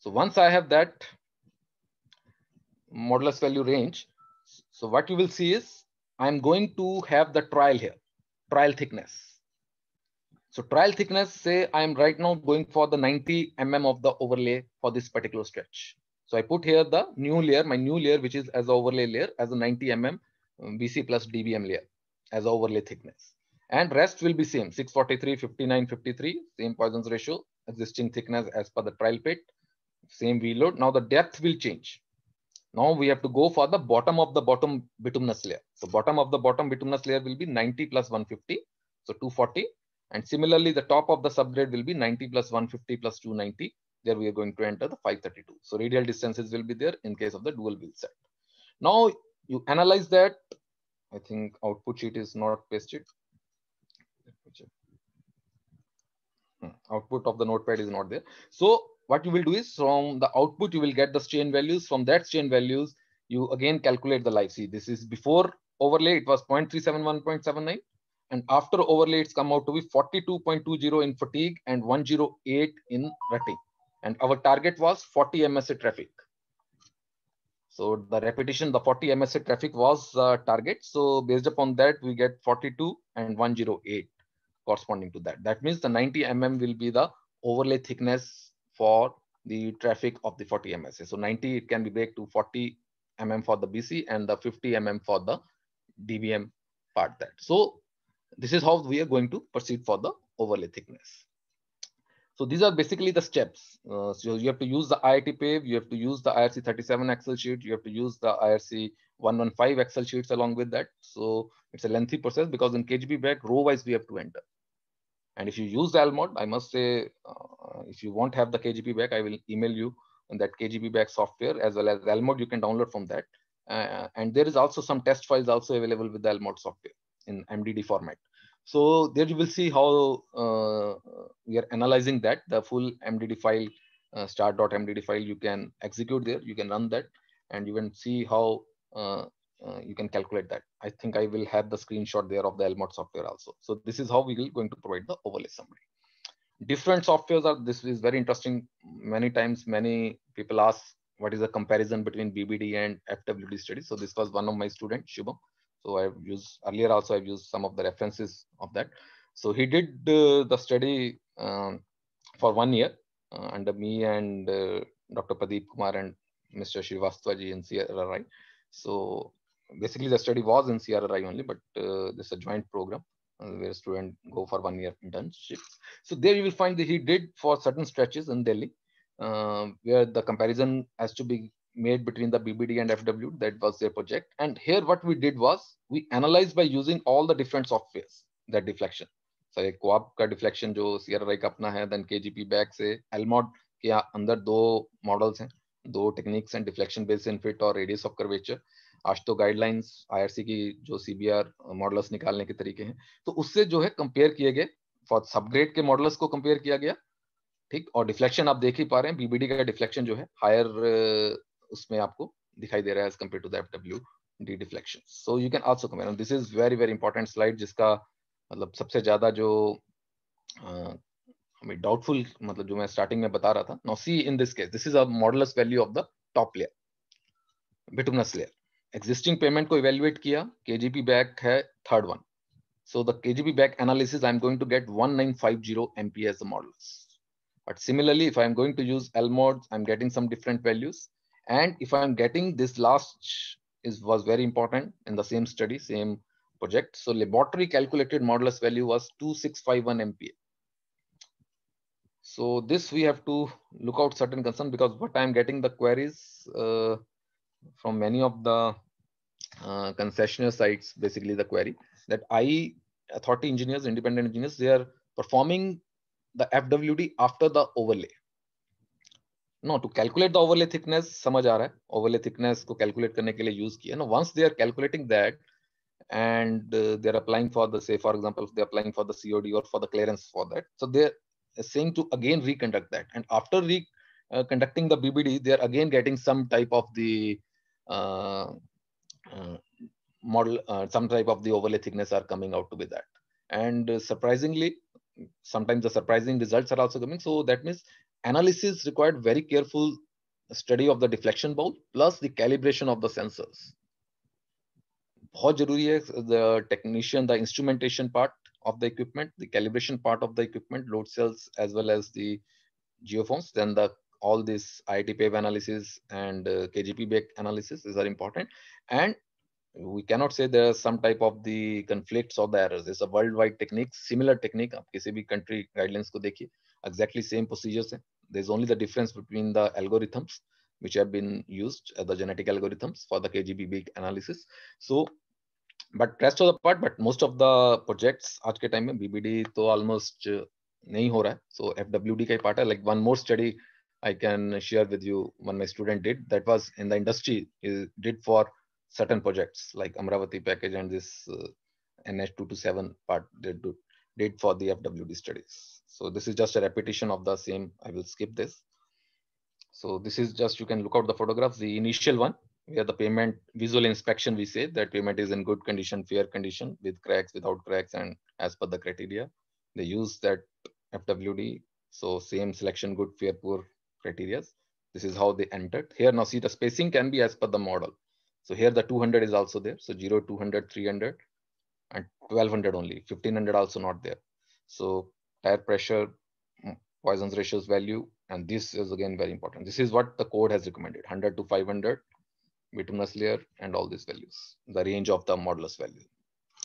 So once I have that modulus value range, so what you will see is I'm going to have the trial here, trial thickness. So trial thickness, say I'm right now going for the 90 mm of the overlay for this particular stretch. So I put here the new layer, my new layer, which is as overlay layer as a 90 mm um, BC plus DBM layer as overlay thickness. And rest will be same 643, 59, 53, same poisons ratio, existing thickness as per the trial pit, same V load. Now the depth will change. Now we have to go for the bottom of the bottom bituminous layer. So bottom of the bottom bituminous layer will be 90 plus 150, so 240. And similarly, the top of the subgrade will be 90 plus 150 plus 290 there we are going to enter the 532. So radial distances will be there in case of the dual wheel set. Now you analyze that. I think output sheet is not pasted. Hmm, output of the notepad is not there. So what you will do is from the output, you will get the strain values. From that strain values, you again calculate the life. See, this is before overlay, it was 0.371.79. And after overlay, it's come out to be 42.20 in fatigue and 108 in rutting. And our target was 40 MSA traffic. So the repetition, the 40 MSA traffic was uh, target. So based upon that, we get 42 and 108 corresponding to that. That means the 90 mm will be the overlay thickness for the traffic of the 40 MSA. So 90, it can be break to 40 mm for the BC and the 50 mm for the DBM part that. So this is how we are going to proceed for the overlay thickness. So these are basically the steps. Uh, so you have to use the IIT PAVE, you have to use the IRC 37 Excel sheet, you have to use the IRC 115 Excel sheets along with that. So it's a lengthy process because in KGB back row wise we have to enter. And if you use the LMOD, I must say, uh, if you won't have the KGB back, I will email you on that KGB back software as well as LMOD you can download from that. Uh, and there is also some test files also available with the LMOD software in MDD format. So there you will see how uh, we are analyzing that the full MDD file, uh, start.mdd file, you can execute there, you can run that, and you can see how uh, uh you can calculate that. I think I will have the screenshot there of the Elmod software also. So this is how we will going to provide the overlay summary. Different softwares are, this is very interesting. Many times, many people ask, what is the comparison between BBD and FWD study? So this was one of my students, Shubham. So I've used earlier also I've used some of the references of that. So he did uh, the study um, for one year uh, under me and uh, Dr. Pradeep Kumar and Mr. Srivastavaji in CRRI. So basically the study was in CRRI only, but uh, this is a joint program where students go for one year internships. So there you will find that he did for certain stretches in Delhi, uh, where the comparison has to be made between the BBD and FW. That was their project. And here what we did was we analyzed by using all the different softwares, that deflection. So क्वाब का deflection जो CRI का अपना है then KGP bag से एलमोड के अंदर दो मॉडल्स हैं दो techniques and deflection based in fit और रेडियस ऑफ कर्वेचर आज तो गाइडलाइंस आईआरसी की जो सीबीआर मॉडल्स निकालने के तरीके हैं तो उससे जो है कंपेयर किए गए फॉर सबग्रेड के मॉडल्स को कंपेयर किया गया ठीक और डिफ्लेक्शन आप देख ही पा रहे हैं बीबीडी का डिफ्लेक्शन जो है हायर उसमें आपको दिखाई दे रहा है as compare to the F W D deflection so you can also comment this is very very important slide जिसका मतलब सबसे ज्यादा जो हमें डाउटफुल मतलब जो मैं स्टार्टिंग में बता रहा था no see in this case this is a modulus value of the top layer bituminous layer existing pavement को इवेल्युएट किया केजीपी बैक है third one so so the kgb back analysis i'm going to get 1950 mp as the modulus but similarly if i'm going to use I am getting some different values And if I'm getting this last is was very important in the same study, same project. So laboratory calculated modulus value was 2651 MPa. So this we have to look out certain concern because what I'm getting the queries uh, from many of the uh, concessionaire sites, basically the query that I authority engineers, independent engineers, they are performing the FWD after the overlay. No, to calculate the overlay thickness, समझ आ रहा है overlay thickness को calculate करने के लिए use किया no once they and uh, they're applying for the say for example they're applying for the cod or for the clearance for that so they're saying to again reconduct that and after re uh, conducting the bbd they're again getting some type of the uh, uh model uh, some type of the overlay thickness are coming out to be that and uh, surprisingly sometimes the surprising results are also coming so that means analysis required very careful study of the deflection bowl plus the calibration of the sensors. बहुत जरूरी है the technician, the instrumentation part of the equipment, the calibration part of the equipment, load cells as well as the geophones, then the all this ITPAV analysis and uh, kgp analysis, is are important. And we cannot say there are some type of the conflicts or the errors. It's a worldwide technique, similar technique. आप किसी भी country guidelines को देखिए, exactly same procedures हैं. There's only the difference between the algorithms which have been used, uh, the genetic algorithms for the KGB analysis. So, but rest of the part, but most of the projects at के time में BBD so almost uh, नहीं हो So FWD का part Like one more study I can share with you. One my student did that was in the industry is did for certain projects like Amravati package and this uh, NH227 part they did for the FWD studies. So this is just a repetition of the same. I will skip this. So this is just, you can look out the photographs, the initial one where the payment visual inspection, we say that payment is in good condition, fair condition with cracks, without cracks and as per the criteria. They use that FWD. So same selection, good, fair, poor criteria. This is how they entered. Here now see the spacing can be as per the model. So here the 200 is also there. So 0, 200, 300 and 1200 only, 1500 also not there. So tire pressure, mm, Poisson's ratios value, and this is again very important. This is what the code has recommended, 100 to 500, bituminous layer, and all these values, the range of the modulus value.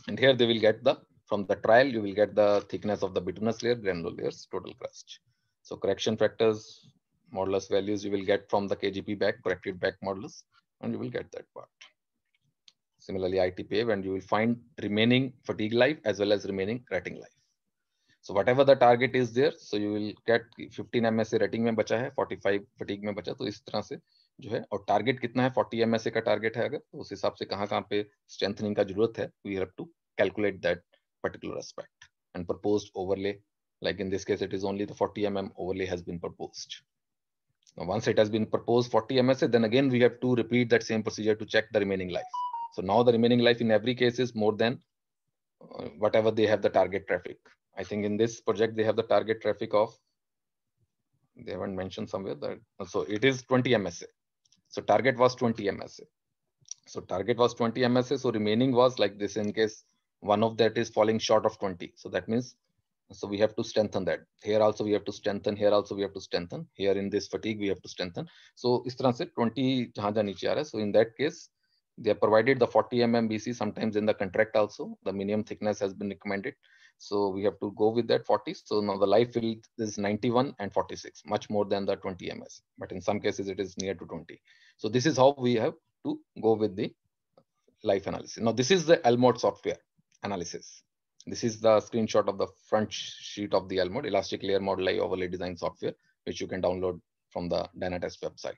And here they will get the, from the trial, you will get the thickness of the bituminous layer, granular layers, total crust. So correction factors, modulus values you will get from the KGP back, corrected back modulus, and you will get that part. Similarly, ITPA, and you will find remaining fatigue life as well as remaining rating life. so whatever the target is there so you will get 15 msa rating mein bacha hai 45 fatigue mein bacha to is tarah se jo hai aur target kitna hai 40 msa ka target hai agar to us hisab se kahan kahan pe strengthening ka zarurat hai we have to calculate that particular aspect and proposed overlay like in this case it is only the 40 mm overlay has been proposed now once it has been proposed 40 msa then again we have to repeat that same procedure to check the remaining life so now the remaining life in every case is more than uh, whatever they have the target traffic I think in this project, they have the target traffic of, they haven't mentioned somewhere that, so it is 20 MSA. So target was 20 MSA. So target was 20 MSA. So remaining was like this in case one of that is falling short of 20. So that means, so we have to strengthen that. Here also we have to strengthen. Here also we have to strengthen. Here in this fatigue, we have to strengthen. So is 20 So in that case, they have provided the 40 mm BC sometimes in the contract also. The minimum thickness has been recommended. So we have to go with that 40. So now the life field is 91 and 46, much more than the 20 ms. But in some cases, it is near to 20. So this is how we have to go with the life analysis. Now this is the Elmod software analysis. This is the screenshot of the front sheet of the Elmod Elastic Layer Model I Overlay Design software, which you can download from the Dynatest website.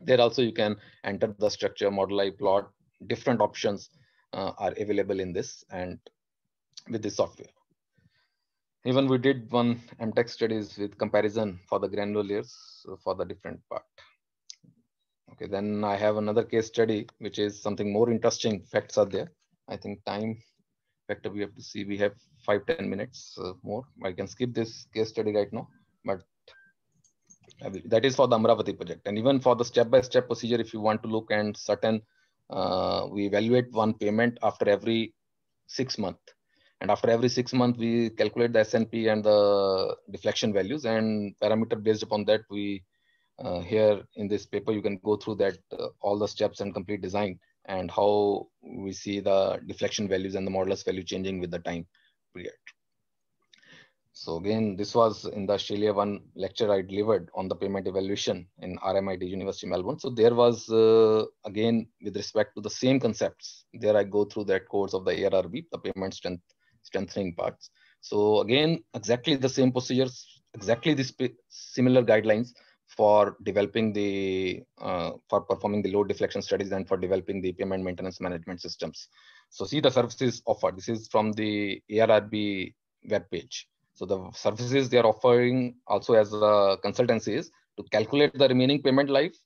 There also you can enter the structure, model I plot, different options uh, are available in this and with this software. Even we did one MTech studies with comparison for the granular layers for the different part. Okay, then I have another case study, which is something more interesting. Facts are there. I think time factor we have to see. We have five ten minutes uh, more. I can skip this case study right now, but that is for the Amravati project. And even for the step-by-step -step procedure, if you want to look and certain, uh, we evaluate one payment after every six months. And after every six months, we calculate the SNP and the deflection values and parameter based upon that, we uh, here in this paper, you can go through that uh, all the steps and complete design and how we see the deflection values and the modulus value changing with the time period. So again, this was in the Australia one lecture I delivered on the payment evaluation in RMIT University Melbourne. So there was, uh, again, with respect to the same concepts, there I go through that course of the ARRB, the payment strength strengthening parts. So again, exactly the same procedures, exactly the similar guidelines for developing the, uh, for performing the load deflection studies and for developing the payment maintenance management systems. So see the services offered. This is from the ARRB webpage. So the services they are offering also as a consultancy is to calculate the remaining payment life,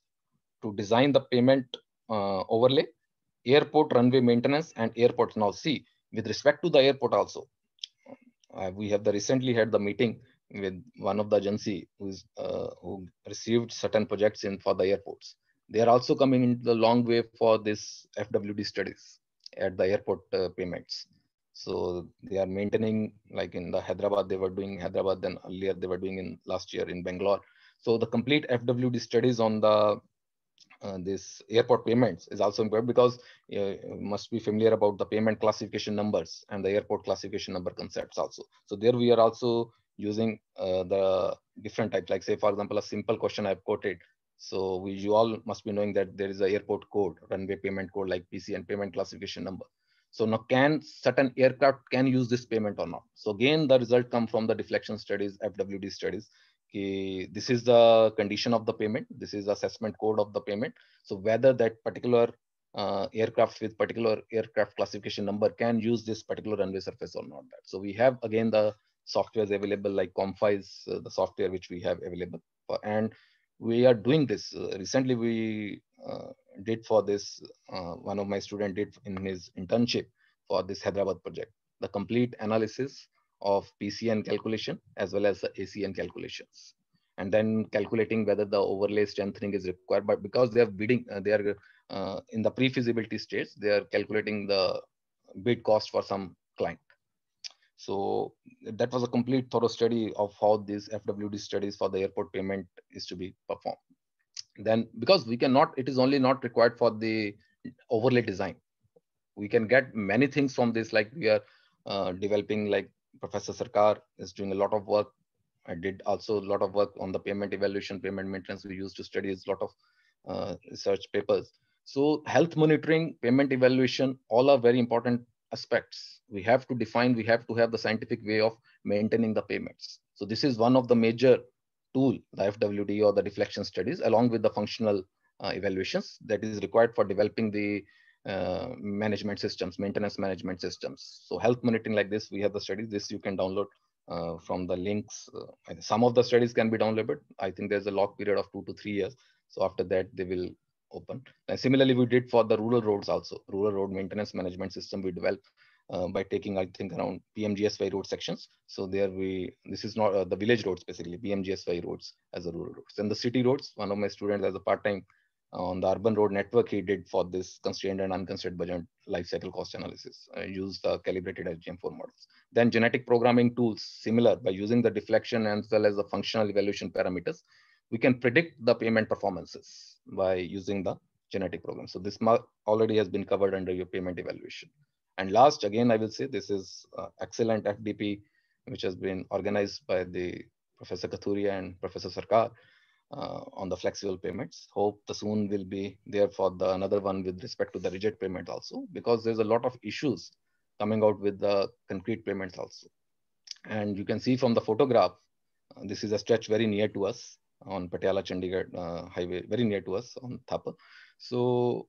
to design the payment uh, overlay, airport runway maintenance and airports. Now see, with respect to the airport also, uh, we have the recently had the meeting with one of the agency who's, uh, who received certain projects in for the airports. They are also coming into the long way for this FWD studies at the airport uh, payments. So they are maintaining like in the Hyderabad, they were doing Hyderabad, then earlier they were doing in last year in Bangalore. So the complete FWD studies on the uh, this airport payments is also important because you uh, must be familiar about the payment classification numbers and the airport classification number concepts also. So there we are also using uh, the different types, like say, for example, a simple question I've quoted. So we, you all must be knowing that there is an airport code, runway payment code like PC and payment classification number. So now can certain aircraft can use this payment or not? So again, the result come from the deflection studies, FWD studies, this is the condition of the payment, this is assessment code of the payment. So whether that particular uh, aircraft with particular aircraft classification number can use this particular runway surface or not. That. So we have again the software is available like Comfi is uh, the software which we have available. Uh, and we are doing this. recently we did for this, one of my student did in his internship for this Hyderabad project, the complete analysis of PCN calculation as well as the ACN calculations. And then calculating whether the overlay strengthening is required, but because they are bidding, uh, they are uh, in the pre-feasibility stage. they are calculating the bid cost for some client. So that was a complete thorough study of how these FWD studies for the airport payment is to be performed. Then because we cannot, it is only not required for the overlay design. We can get many things from this, like we are uh, developing like Professor Sarkar is doing a lot of work. I did also a lot of work on the payment evaluation, payment maintenance. We used to study a lot of uh, research papers. So health monitoring, payment evaluation, all are very important aspects. We have to define, we have to have the scientific way of maintaining the payments. So this is one of the major tool, the FWD or the deflection studies, along with the functional uh, evaluations that is required for developing the uh, management systems, maintenance management systems. So health monitoring like this, we have the studies. This you can download uh, from the links. Uh, some of the studies can be downloaded. I think there's a lock period of two to three years. So after that, they will open. And similarly, we did for the rural roads also. Rural road maintenance management system we developed uh, by taking, I think, around PMGSY road sections. So there we, this is not uh, the village roads, basically, PMGSY roads as a rural roads. And the city roads, one of my students as a part-time on the urban road network he did for this constrained and unconstrained budget life cycle cost analysis uh, used the calibrated SGM4 models. Then genetic programming tools similar by using the deflection as well as the functional evaluation parameters, we can predict the payment performances by using the genetic program. So this already has been covered under your payment evaluation. And last, again, I will say this is uh, excellent FDP, which has been organized by the Professor Kathuria and Professor Sarkar uh, on the flexible payments. Hope the soon will be there for the another one with respect to the rigid payment also, because there's a lot of issues coming out with the concrete payments also. And you can see from the photograph, uh, this is a stretch very near to us on Patiala Chandigarh uh, highway, very near to us on Thapa. So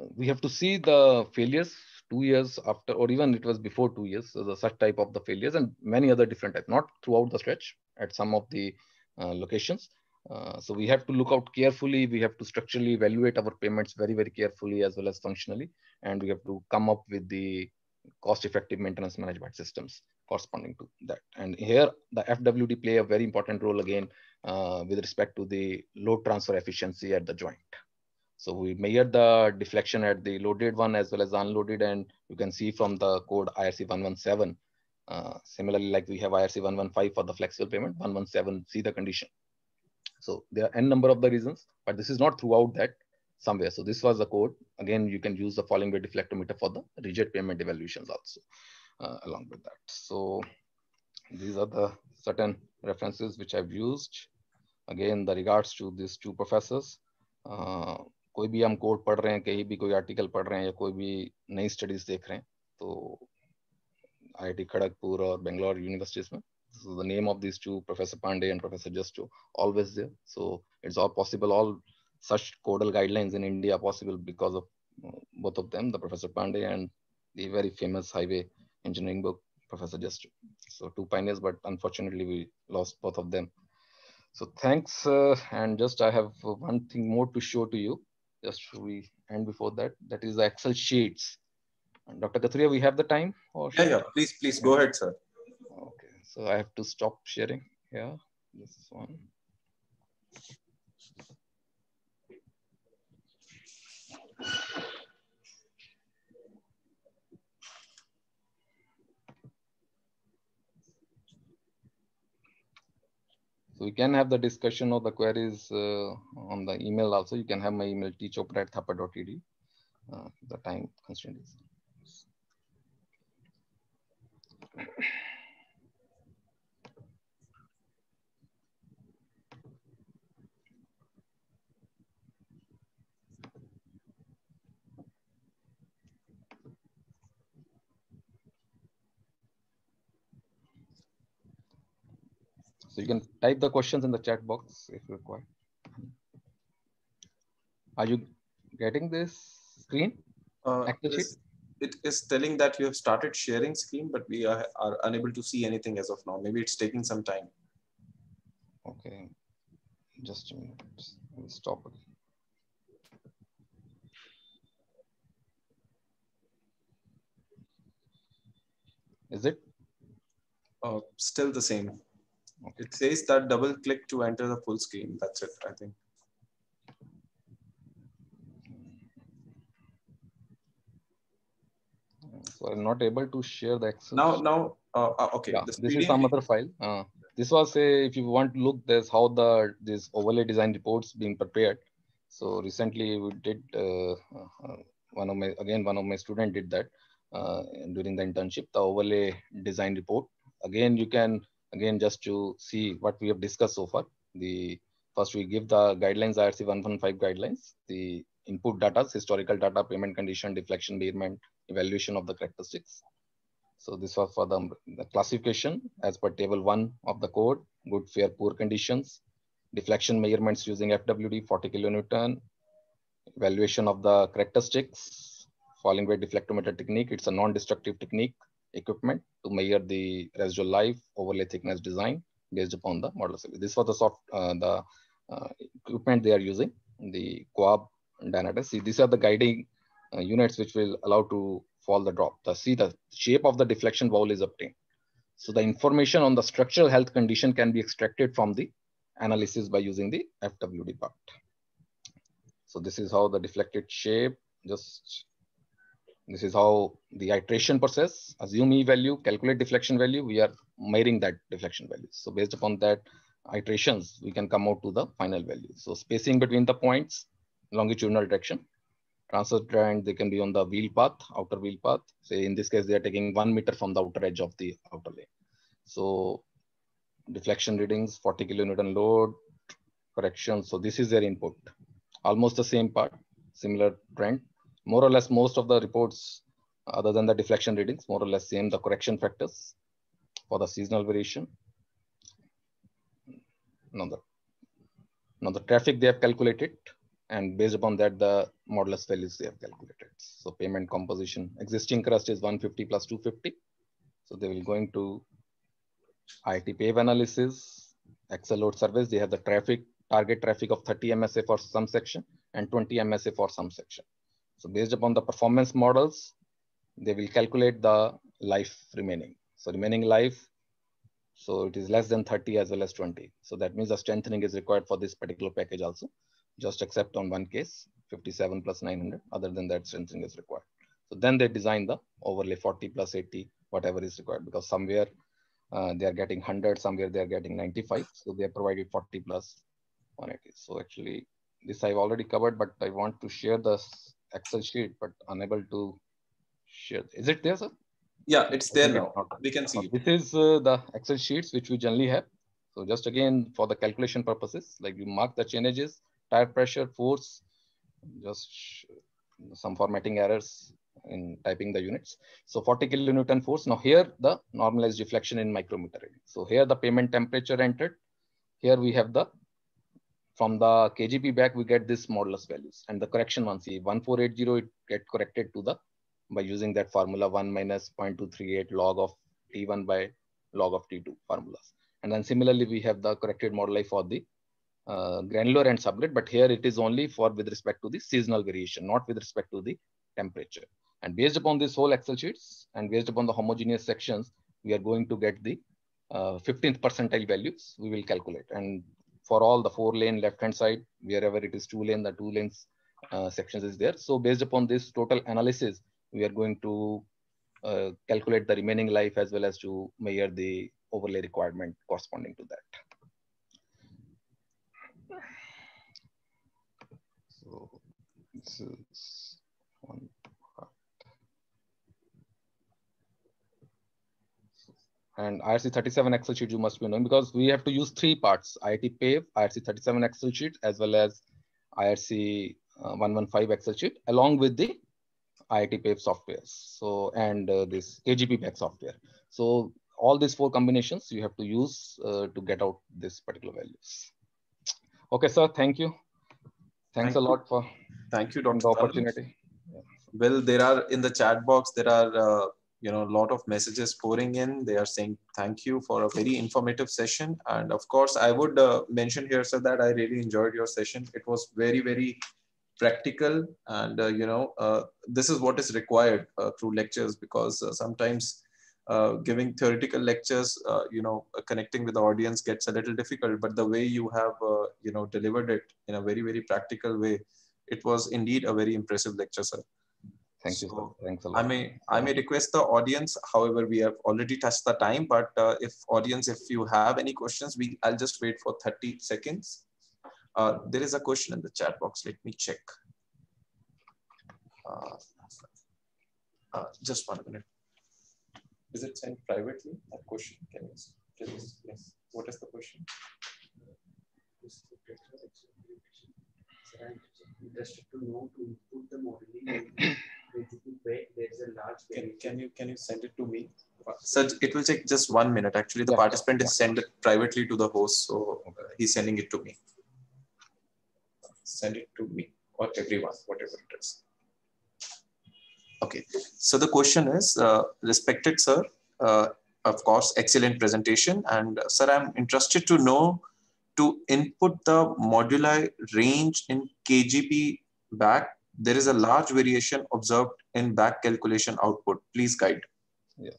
uh, we have to see the failures two years after, or even it was before two years, so the, such type of the failures and many other different types, not throughout the stretch at some of the uh, locations. Uh, so we have to look out carefully. We have to structurally evaluate our payments very, very carefully as well as functionally. And we have to come up with the cost-effective maintenance management systems corresponding to that. And here the FWD play a very important role again uh, with respect to the load transfer efficiency at the joint. So we measure the deflection at the loaded one as well as unloaded and you can see from the code IRC 117 uh, similarly, like we have IRC 115 for the flexible payment, 117 See the condition. So there are n number of the reasons, but this is not throughout that somewhere. So this was the code. Again, you can use the falling wave deflectometer for the rigid payment evaluations also uh, along with that. So these are the certain references which I've used. Again, the regards to these two professors. Uh, कोई भी हम code पढ़ रहे हैं कहीं भी कोई article पढ़ रहे हैं या कोई भी नई स्टडीज देख रहे हैं तो IIT Kharagpur or Bangalore universities. So the name of these two, Professor Pandey and Professor Justo, always there. So it's all possible. All such codal guidelines in India possible because of uh, both of them, the Professor Pandey and the very famous highway engineering book, Professor Justo. So two pioneers, but unfortunately we lost both of them. So thanks. Uh, and just I have one thing more to show to you. Just we end before that. That is the Excel sheets Dr. Kathuria, we have the time? Or yeah, yeah, please, please go ahead, sir. Okay, so I have to stop sharing. here. this one. So we can have the discussion of the queries uh, on the email also. You can have my email teachopera Uh, the time constraint is. So you can type the questions in the chat box if required. Are you getting this screen? Uh, it is telling that you have started sharing screen, but we are, are unable to see anything as of now. Maybe it's taking some time. Okay, just a minute, we'll stop it. Is it? Uh, still the same. Okay. It says that double click to enter the full screen. That's it, I think. not able to share the Excel. Now, now, uh, uh, okay. Yeah, this is some other file. Uh, this was say, if you want to look, this how the this overlay design reports being prepared. So recently we did uh, uh one of my again one of my student did that uh, during the internship, the overlay design report. Again, you can again just to see what we have discussed so far. The first we give the guidelines IRC 115 guidelines. The input data, historical data, payment condition, deflection, bearment, evaluation of the characteristics. So this was for the, the classification as per table one of the code, good, fair, poor conditions, deflection measurements using FWD 40 kilonewton, evaluation of the characteristics, falling weight deflectometer technique. It's a non-destructive technique equipment to measure the residual life, overlay thickness design based upon the model. This was the soft, uh, the uh, equipment they are using, the Coab diameter. See, these are the guiding uh, units which will allow to fall the drop. The, see, the shape of the deflection bowl is obtained. So the information on the structural health condition can be extracted from the analysis by using the FWD part. So this is how the deflected shape, just this is how the iteration process, assume E value, calculate deflection value, we are measuring that deflection value. So based upon that iterations, we can come out to the final value. So spacing between the points, longitudinal direction. Transfer strand, they can be on the wheel path, outer wheel path. Say in this case, they are taking one meter from the outer edge of the outer lane. So deflection readings, 40 kilonewton load, correction. So this is their input. Almost the same part, similar trend. More or less most of the reports other than the deflection readings, more or less same, the correction factors for the seasonal variation. Now the, now the traffic they have calculated and based upon that, the modulus values they have calculated. So payment composition, existing crust is 150 plus 250. So they will going to IT pave analysis, Excel load service. They have the traffic, target traffic of 30 MSA for some section and 20 MSA for some section. So based upon the performance models, they will calculate the life remaining. So remaining life, so it is less than 30 as well as 20. So that means the strengthening is required for this particular package also just except on one case, 57 plus 900. Other than that, strengthening is required. So then they design the overlay 40 plus 80, whatever is required, because somewhere uh, they are getting 100, somewhere they are getting 95. So they are provided 40 plus 180. So actually, this I've already covered, but I want to share the Excel sheet, but unable to share. Is it there, sir? Yeah, it's there now. we can see. Uh, this is uh, the Excel sheets which we generally have. So just again, for the calculation purposes, like you mark the changes, tire pressure, force, just some formatting errors in typing the units. So 40 kilonewton force. Now here the normalized deflection in micrometer. So here the payment temperature entered. Here we have the, from the KGP back, we get this modulus values and the correction one, see 1480, it get corrected to the, by using that formula one minus 0.238 log of T1 by log of T2 formulas. And then similarly, we have the corrected moduli for the uh, granular and subgrid, but here it is only for with respect to the seasonal variation, not with respect to the temperature. And based upon this whole Excel sheets and based upon the homogeneous sections, we are going to get the uh, 15th percentile values we will calculate. And for all the four lane left-hand side, wherever it is two lane, the two lanes uh, sections is there. So based upon this total analysis, we are going to uh, calculate the remaining life as well as to measure the overlay requirement corresponding to that. So this is one part. And IRC 37 Excel sheet you must be knowing because we have to use three parts, IT PAVE, IRC 37 Excel sheet, as well as IRC uh, 115 Excel sheet, along with the IIT PAVE software. So, and uh, this AGP pack software. So all these four combinations you have to use uh, to get out this particular values. Okay, sir, thank you. Thanks thank a lot for thank you, for the opportunity. Well, there are in the chat box, there are uh, you know a lot of messages pouring in. They are saying thank you for a very informative session, and of course, I would uh, mention here, sir, that I really enjoyed your session. It was very very practical and uh, you know uh, this is what is required uh, through lectures because uh, sometimes uh, giving theoretical lectures, uh, you know, uh, connecting with the audience gets a little difficult. But the way you have, you know, delivered it in a very, very practical way, it was indeed a very impressive lecture, sir. Thank you. So Thanks a lot. I may I may request the audience. However, we have already touched the time, but uh, if audience, if you have any questions, we I'll just wait for thirty seconds. Uh, there is a question in the chat box. Let me check. Uh, just one minute is it sent privately? That question, can you tell us? Yes. What is the question? Interested to know to put the modeling basically there's a large can, can you can you send it to me? Sir, it will take just one minute. Actually, the yeah. participant is sent it privately to the host, so uh, he's sending it to me. Send it to me or everyone, whatever it is. Okay, so the question is, uh, respected sir, uh, of course, excellent presentation. And uh, sir, I'm interested to know to input the moduli range in KGP back. There is a large variation observed in back calculation output. Please guide. Yeah.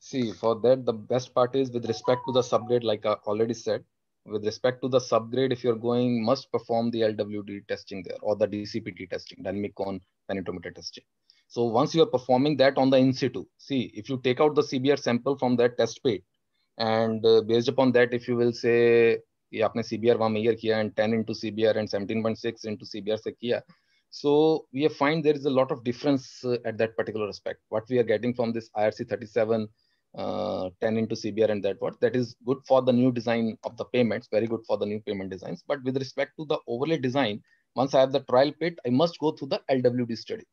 See, for that, the best part is with respect to the subgrade, like I already said, with respect to the subgrade, if you're going, must perform the LWD testing there or the DCPT testing, dynamic cone penetrometer testing. So once you are performing that on the in situ, see if you take out the CBR sample from that test pit, and uh, based upon that, if you will say you have CBR one year here and 10 into CBR and 17.6 into CBR, से किया so we have find there is a lot of difference uh, at that particular aspect what we are getting from this irc 37 uh, 10 into cbr and that what that is good for the new design of the payments very good for the new payment designs but with respect to the overlay design once i have the trial pit i must go through the lwd study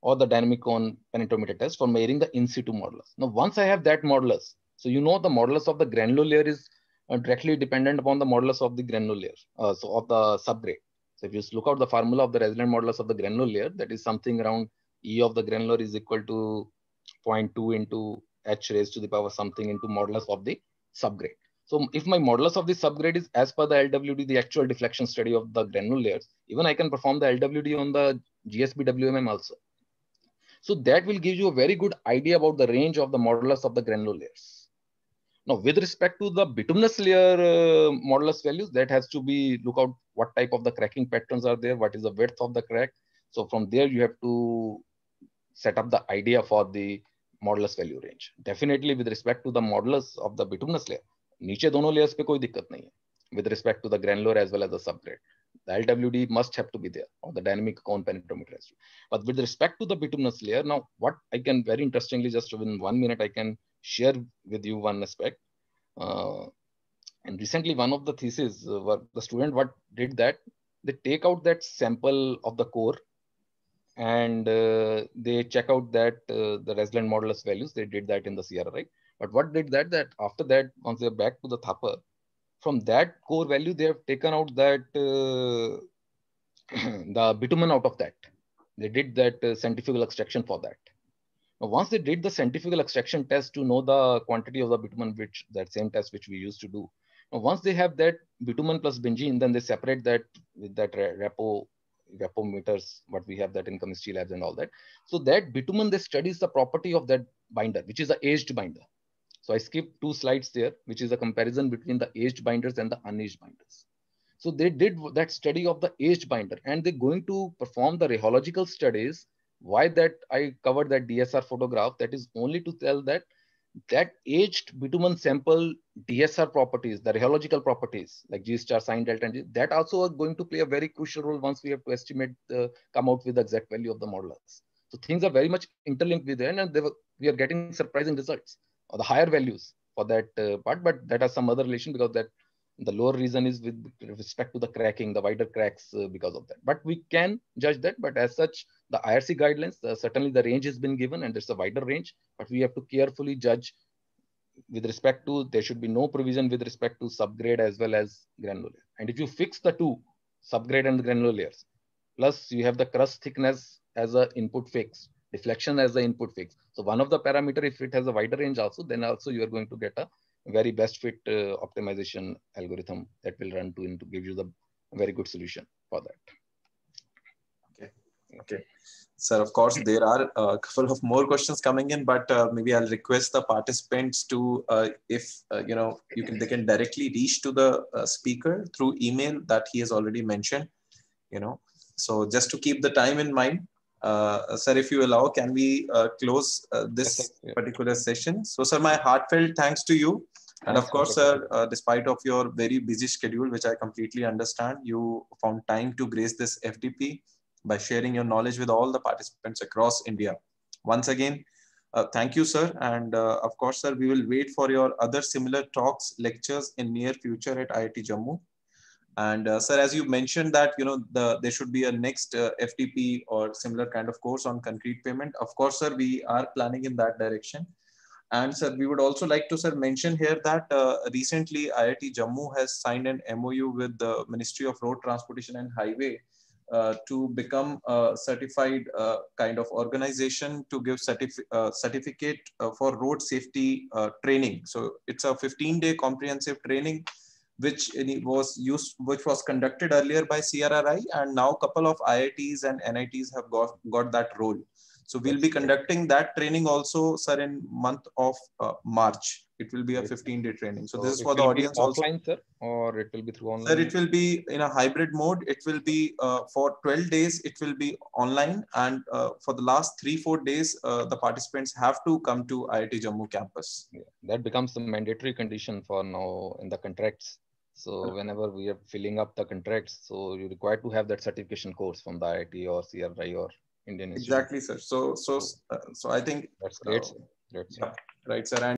or the dynamic cone penetrometer test for measuring the in situ modulus. Now, once I have that modulus, so you know the modulus of the granular layer is uh, directly dependent upon the modulus of the granular layer, uh, so of the subgrade. So if you look out the formula of the resident modulus of the granular layer, that is something around E of the granular is equal to 0.2 into H raised to the power something into modulus of the subgrade. So if my modulus of the subgrade is as per the LWD, the actual deflection study of the granular layers, even I can perform the LWD on the GSB WMM also. So that will give you a very good idea about the range of the modulus of the granular layers. Now, with respect to the bituminous layer uh, modulus values, that has to be look out what type of the cracking patterns are there, what is the width of the crack. So from there, you have to set up the idea for the modulus value range. Definitely with respect to the modulus of the bituminous layer, नीचे दोनों layers पे कोई दिक्कत नहीं है with respect to the granular as well as the subgrade. The LWD must have to be there or the dynamic cone penetrometer as well. But with respect to the bituminous layer, now what I can very interestingly, just within one minute, I can share with you one aspect. Uh, and recently, one of the theses uh, where the student what did that, they take out that sample of the core and uh, they check out that uh, the Resland modulus values. They did that in the CRR. But what did that? That after that, once they're back to the Thapper, from that core value, they have taken out that uh, [clears throat] the bitumen out of that. They did that uh, centrifugal extraction for that. Now, once they did the centrifugal extraction test to know the quantity of the bitumen, which that same test which we used to do. Now, once they have that bitumen plus benzene, then they separate that with that repo meters. what we have that in chemistry labs and all that. So that bitumen, they studies the property of that binder, which is the aged binder. So I skipped two slides there, which is a comparison between the aged binders and the unaged binders. So they did that study of the aged binder and they're going to perform the rheological studies. Why that I covered that DSR photograph, that is only to tell that that aged bitumen sample DSR properties, the rheological properties like G star, sine delta, and G, that also are going to play a very crucial role once we have to estimate, the, come out with the exact value of the modulus. So things are very much interlinked with it and they were, we are getting surprising results or the higher values for that uh, part, but that has some other relation because that the lower reason is with respect to the cracking, the wider cracks uh, because of that. But we can judge that. But as such, the IRC guidelines, uh, certainly the range has been given and there's a wider range, but we have to carefully judge with respect to, there should be no provision with respect to subgrade as well as granular. And if you fix the two, subgrade and granular layers, plus you have the crust thickness as a input fix, deflection as the input fix. So one of the parameter, if it has a wider range also, then also you are going to get a very best fit uh, optimization algorithm that will run to, to give you the very good solution for that. Okay. Okay. Sir, of course, there are a couple of more questions coming in, but uh, maybe I'll request the participants to, uh, if uh, you know, you can, they can directly reach to the uh, speaker through email that he has already mentioned. You know, so just to keep the time in mind, uh, sir, if you allow, can we uh, close uh, this yeah. particular session? So, sir, my heartfelt thanks to you. And of course, sir, uh, despite of your very busy schedule, which I completely understand, you found time to grace this FDP by sharing your knowledge with all the participants across India. Once again, uh, thank you, sir. And uh, of course, sir, we will wait for your other similar talks, lectures in near future at IIT Jammu. And uh, sir, as you mentioned that you know the there should be a next uh, FTP or similar kind of course on concrete payment. Of course, sir, we are planning in that direction. And sir, we would also like to sir mention here that uh, recently IIT Jammu has signed an MOU with the Ministry of Road Transportation and Highway uh, to become a certified uh, kind of organization to give certifi- uh, certificate for road safety training. So it's a 15-day comprehensive training which was used, which was conducted earlier by CRRI, and now a couple of IITs and NITs have got, got that role. So we'll be conducting that training also, sir, in month of uh, March. It will be a 15-day training. So, so this is for the audience also. Offline, sir, or it will be through online. Sir, it will be in a hybrid mode. It will be uh, for 12 days. It will be online, and uh, for the last three four days, uh, the participants have to come to IIT Jammu campus. Yeah, that becomes the mandatory condition for now in the contracts. So whenever we are filling up the contracts, so you require to have that certification course from the IIT or CRI or Indian Institute. Exactly, sir. So, so, uh, so I think that's uh, great. sir. yeah, right, sir. And